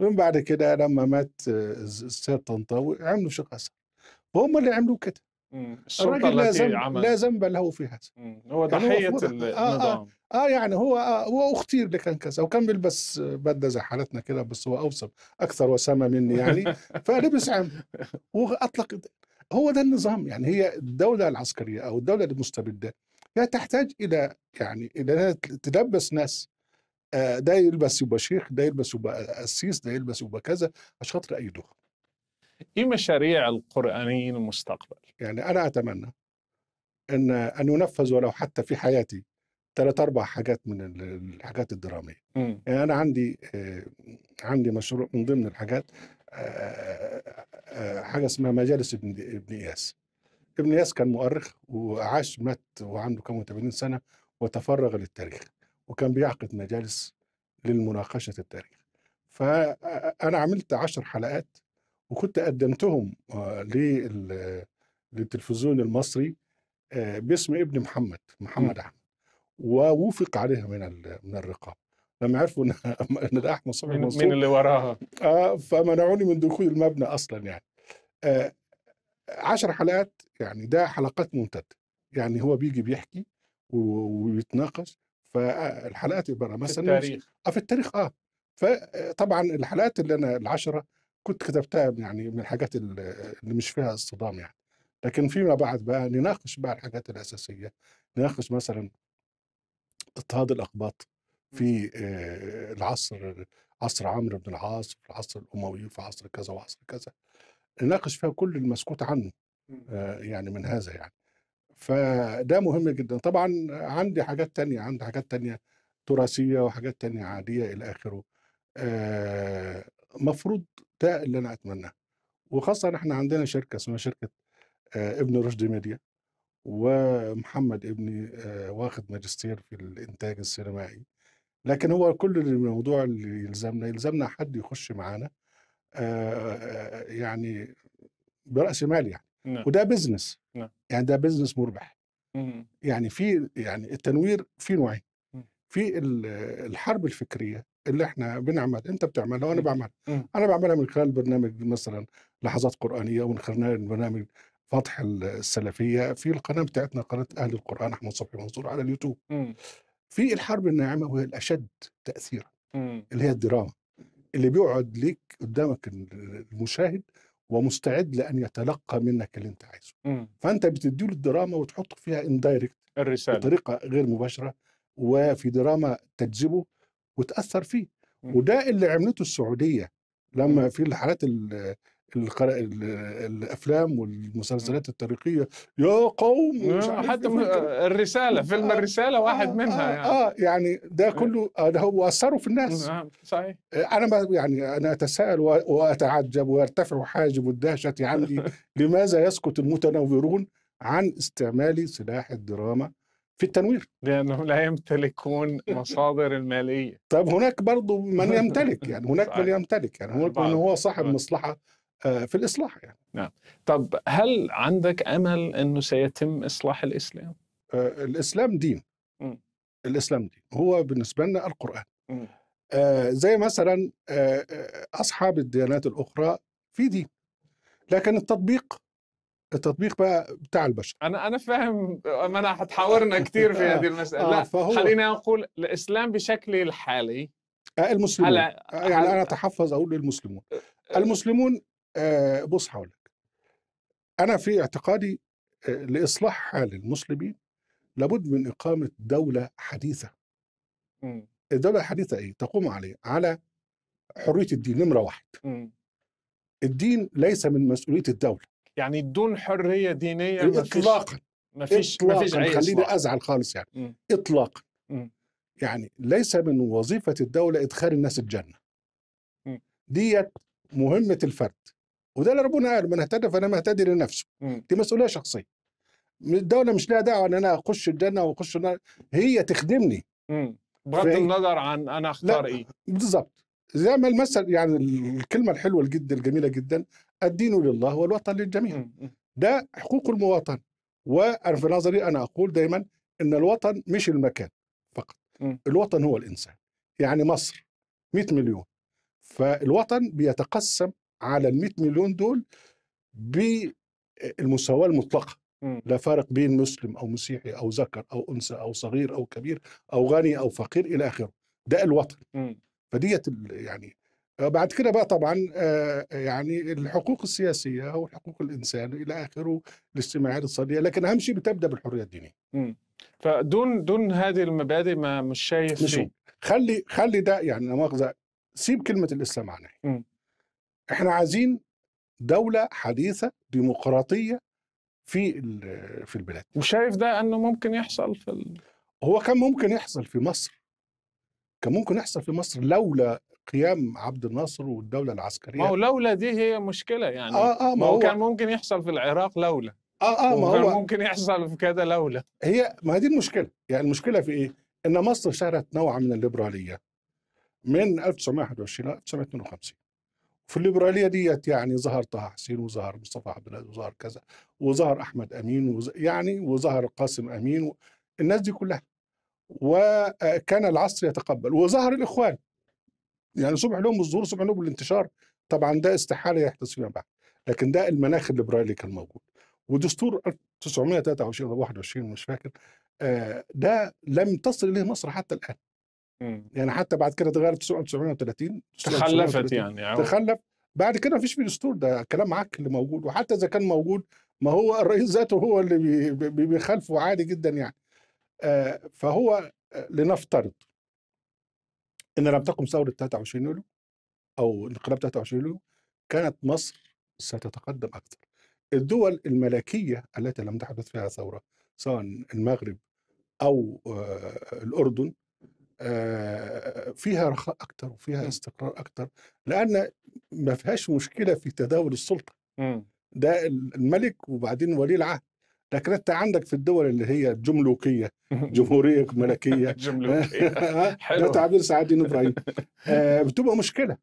ومن بعد كده لما مات السيد طنطاوي عملوا شيخ اسد وهم اللي عملوا كده الشرطه التي عمل لا ذنب له في هذا هو ضحيه يعني هو آه، آه. النظام آه, اه يعني هو آه هو اختير اللي كان كذا وكان بيلبس بدله زي حالتنا كده بس هو اوسم اكثر وسامه مني يعني <laughs> فلبس عام واطلق هو ده النظام يعني هي الدوله العسكريه او الدوله المستبده هي تحتاج الى يعني الى تلبس ناس آه، ده يلبس يبقى شيخ ده يلبس يبقى قسيس ده يلبس يبقى كذا عشان خاطر اي ايدوه ايه مشاريع القرآنيين المستقبل؟ يعني انا اتمنى ان ان ينفذ ولو حتى في حياتي ثلاث اربع حاجات من الحاجات الدراميه يعني انا عندي آه، عندي مشروع من ضمن الحاجات آه، آه، حاجه اسمها مجالس ابن ابن اياس ابن اياس كان مؤرخ وعاش مات وعنده كم 80 سنه وتفرغ للتاريخ وكان بيعقد مجالس للمناقشه التاريخ فانا عملت عشر حلقات وكنت قدمتهم آه، للتلفزيون المصري آه، باسم ابن محمد محمد احمد ووفق عليها من من الرقابه لما عرفوا ان <laughs> ان ده احمد صبحي منصور مين اللي وراها؟ اه فمنعوني من دخول المبنى اصلا يعني. آه عشر حلقات يعني ده حلقات ممتده يعني هو بيجي بيحكي ويتناقش فالحلقات يبقى مثلا في التاريخ اه في التاريخ اه فطبعا الحلقات اللي انا العشره كنت كتبتها يعني من الحاجات اللي مش فيها اصطدام يعني لكن فيما بعد بقى نناقش بقى الحاجات الاساسيه نناقش مثلا اضطهاد الاقباط في آه، العصر عصر عمرو بن العاص في العصر الاموي في عصر كذا وعصر كذا نناقش فيها كل المسكوت عنه آه، يعني من هذا يعني فده مهم جدا طبعا عندي حاجات تانية عندي حاجات تانية تراثية وحاجات تانية عادية إلى آخره آه، مفروض ده اللي انا اتمناه وخاصه احنا عندنا شركه اسمها شركه آه، ابن رشد ميديا ومحمد ابني آه، واخد ماجستير في الانتاج السينمائي لكن هو كل الموضوع اللي يلزمنا يلزمنا حد يخش معانا آه، يعني براس مال يعني نعم. وده بزنس نعم. يعني ده بزنس مربح مم. يعني في يعني التنوير في نوعين في الحرب الفكريه اللي احنا بنعمل انت بتعملها وانا إمم، بعمل إمم. انا بعملها من خلال برنامج مثلا لحظات قرانيه ومن خلال برنامج فتح السلفيه في القناه بتاعتنا قناه اهل القران احمد صبحي منصور على اليوتيوب م. إمم. في الحرب الناعمه وهي الاشد تاثيرا اللي هي الدراما اللي بيقعد ليك قدامك المشاهد ومستعد لان يتلقى منك اللي انت عايزه م. فانت بتديله الدراما وتحط فيها اندايركت الرساله بطريقه غير مباشره وفي دراما تجذبه وتاثر فيه وده اللي عملته السعوديه لما في الحالات الافلام والمسلسلات التاريخيه يا قوم آه، حتى إيه، في الرساله فيلم الرساله آه، واحد آه منها يعني اه يعني ده آه. كله ده هو اثروا في الناس نعم، صحيح انا يعني انا اتساءل واتعجب ويرتفع حاجب الدهشه عندي <laughs> لماذا يسكت المتنورون عن استعمال سلاح الدراما في التنوير لأنه لا يمتلكون مصادر المالية <laughs> طيب هناك برضه من يمتلك يعني هناك صحيح. من يمتلك يعني هناك من يعني هو صاحب مصلحة آه، في الإصلاح يعني نعم طب هل عندك أمل أنه سيتم إصلاح الإسلام؟ آه الإسلام دين م. الإسلام دين هو بالنسبة لنا القرآن آه زي مثلا آه،, آه أصحاب الديانات الأخرى في دين لكن التطبيق التطبيق بقى بتاع البشر انا انا فاهم ما انا هتحاورنا كتير في <laughs> آه. هذه المساله لا آه، فهو خلينا نقول الاسلام بشكله الحالي آه، المسلمون هل... يعني انا اتحفظ اقول المسلمون المسلمون آه بص هقول لك انا في اعتقادي آه لاصلاح حال المسلمين لابد من اقامه دوله حديثه م. الدوله الحديثه ايه تقوم عليه على حريه الدين نمره واحد م. الدين ليس من مسؤوليه الدوله يعني دون حريه دينيه اطلاقا ما فيش ما فيش خليني ازعل خالص يعني اطلاقا يعني ليس من وظيفه الدوله ادخال الناس الجنه ديت مهمه الفرد وده اللي ربنا قال من اهتدى فانما اهتدي لنفسه دي مسؤوليه شخصيه الدوله مش لها دعوه ان انا اخش الجنه واخش النار هي تخدمني بغض النظر عن انا اختار ايه بالظبط زي ما المثل يعني الكلمه الحلوه جدا الجميله جدا الدين لله والوطن للجميع ده حقوق المواطن وانا في نظري انا اقول دايما ان الوطن مش المكان فقط الوطن هو الانسان يعني مصر 100 مليون فالوطن بيتقسم على ال 100 مليون دول بالمساواه المطلقه لا فارق بين مسلم او مسيحي او ذكر او انثى او صغير او كبير او غني او فقير الى اخره ده الوطن فديت يعني آه، بعد كده بقى طبعا آه، يعني الحقوق السياسيه وحقوق الانسان الى اخره الاجتماعيه الاقتصاديه لكن اهم شيء بتبدا بالحريه الدينيه. مم. فدون دون هذه المبادئ ما مش شايف مش خلي خلي ده يعني مؤاخذه سيب كلمه الاسلام عنها. إمم. احنا عايزين دوله حديثه ديمقراطيه في في البلاد. وشايف ده انه ممكن يحصل في ال... هو كان ممكن يحصل في مصر كان ممكن يحصل في مصر لولا قيام عبد الناصر والدوله العسكريه ما هو لولا دي هي مشكله يعني آه آه ما, ما هو كان ممكن يحصل في العراق لولا اه اه ما هو ممكن يحصل في كذا لولا هي ما دي المشكله يعني المشكله في ايه؟ ان مصر شهدت نوع من الليبراليه من 1921 ل 1952 في الليبراليه ديت يعني ظهر طه حسين وظهر مصطفى عبد العزيز وظهر كذا وظهر احمد امين وز... يعني وظهر قاسم امين و... الناس دي كلها وكان العصر يتقبل وظهر الاخوان يعني صبح لهم الظهور صبح لهم الانتشار طبعا ده استحاله يحدث فيما بعد لكن ده المناخ الليبرالي كان موجود ودستور 1923 او 21 مش فاكر آه، ده لم تصل اليه مصر حتى الان يعني حتى بعد كده اتغير 1930 تخلفت يعني تخلف بعد كده مفيش في دستور ده كلام عك اللي موجود وحتى اذا كان موجود ما هو الرئيس ذاته هو اللي بيخالفه عادي جدا يعني آه، فهو آه، لنفترض ان لم تقم ثوره 23 يوليو او انقلاب 23 يوليو كانت مصر ستتقدم اكثر. الدول الملكيه التي لم تحدث فيها ثوره سواء المغرب او آه، الاردن فيها رخاء اكثر وفيها استقرار اكثر لان ما فيهاش مشكله في تداول السلطه. ده الملك وبعدين ولي العهد لكن انت عندك في الدول اللي هي جملوكيه <laughs> جمهوريه ملكيه <laughs> جملوكيه <laughs> حلو تعبير سعاد ابراهيم آه، بتبقى مشكله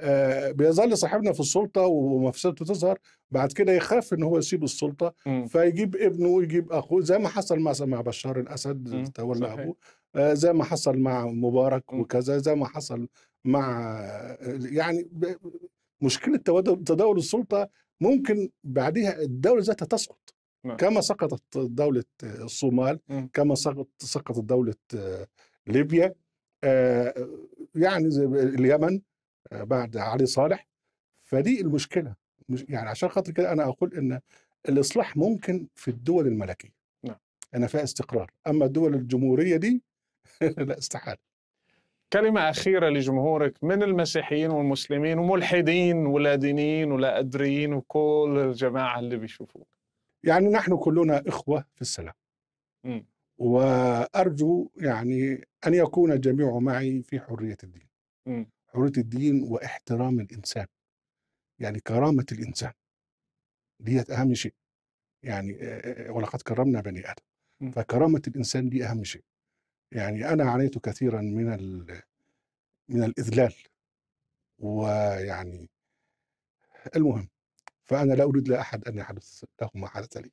آه، بيظل صاحبنا في السلطه ومفسدته تظهر بعد كده يخاف ان هو يسيب السلطه فيجيب ابنه ويجيب اخوه زي ما حصل مثلا مع بشار الاسد تولى ابوه آه، زي ما حصل مع مبارك وكذا زي ما حصل مع يعني مشكله تداول السلطه ممكن بعدها الدوله ذاتها تسقط نعم. كما سقطت دولة آه، الصومال كما سقط سقطت دولة آه، ليبيا آه، يعني اليمن بعد علي صالح فدي المشكلة يعني عشان خاطر كده أنا أقول إن الإصلاح ممكن في الدول الملكية نعم. أنا فيها استقرار أما الدول الجمهورية دي <laughs> لا استحالة كلمة أخيرة لجمهورك من المسيحيين والمسلمين وملحدين ولا دينيين ولا أدريين وكل الجماعة اللي بيشوفوك يعني نحن كلنا إخوة في السلام م. وأرجو يعني أن يكون الجميع معي في حرية الدين م. حرية الدين واحترام الإنسان يعني كرامة الإنسان ديت أهم شيء يعني ولقد كرمنا بني آدم م. فكرامة الإنسان دي أهم شيء يعني أنا عانيت كثيرا من من الإذلال ويعني المهم فأنا لا أريد لأحد أن يحدث له ما حدث لي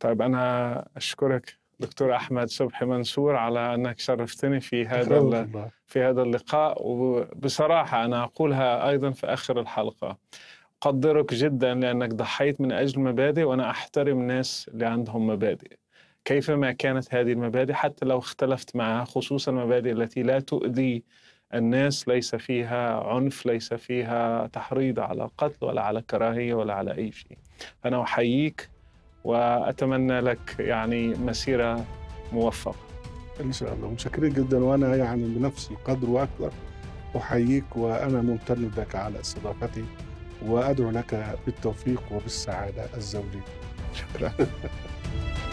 طيب أنا أشكرك دكتور أحمد صبحي منصور على أنك شرفتني في هذا في هذا اللقاء وبصراحة أنا أقولها أيضا في آخر الحلقة أقدرك جدا لأنك ضحيت من أجل مبادئ وأنا أحترم الناس اللي عندهم مبادئ كيفما كانت هذه المبادئ حتى لو اختلفت معها خصوصا المبادئ التي لا تؤذي الناس ليس فيها عنف ليس فيها تحريض على قتل ولا على كراهية ولا على أي شيء أنا أحييك وأتمنى لك يعني مسيرة موفقة إن شاء الله متشكرين جدا وأنا يعني بنفسي قدر وأكثر أحييك وأنا ممتن لك على استضافتي وأدعو لك بالتوفيق وبالسعادة الزوجية شكرا <laughs>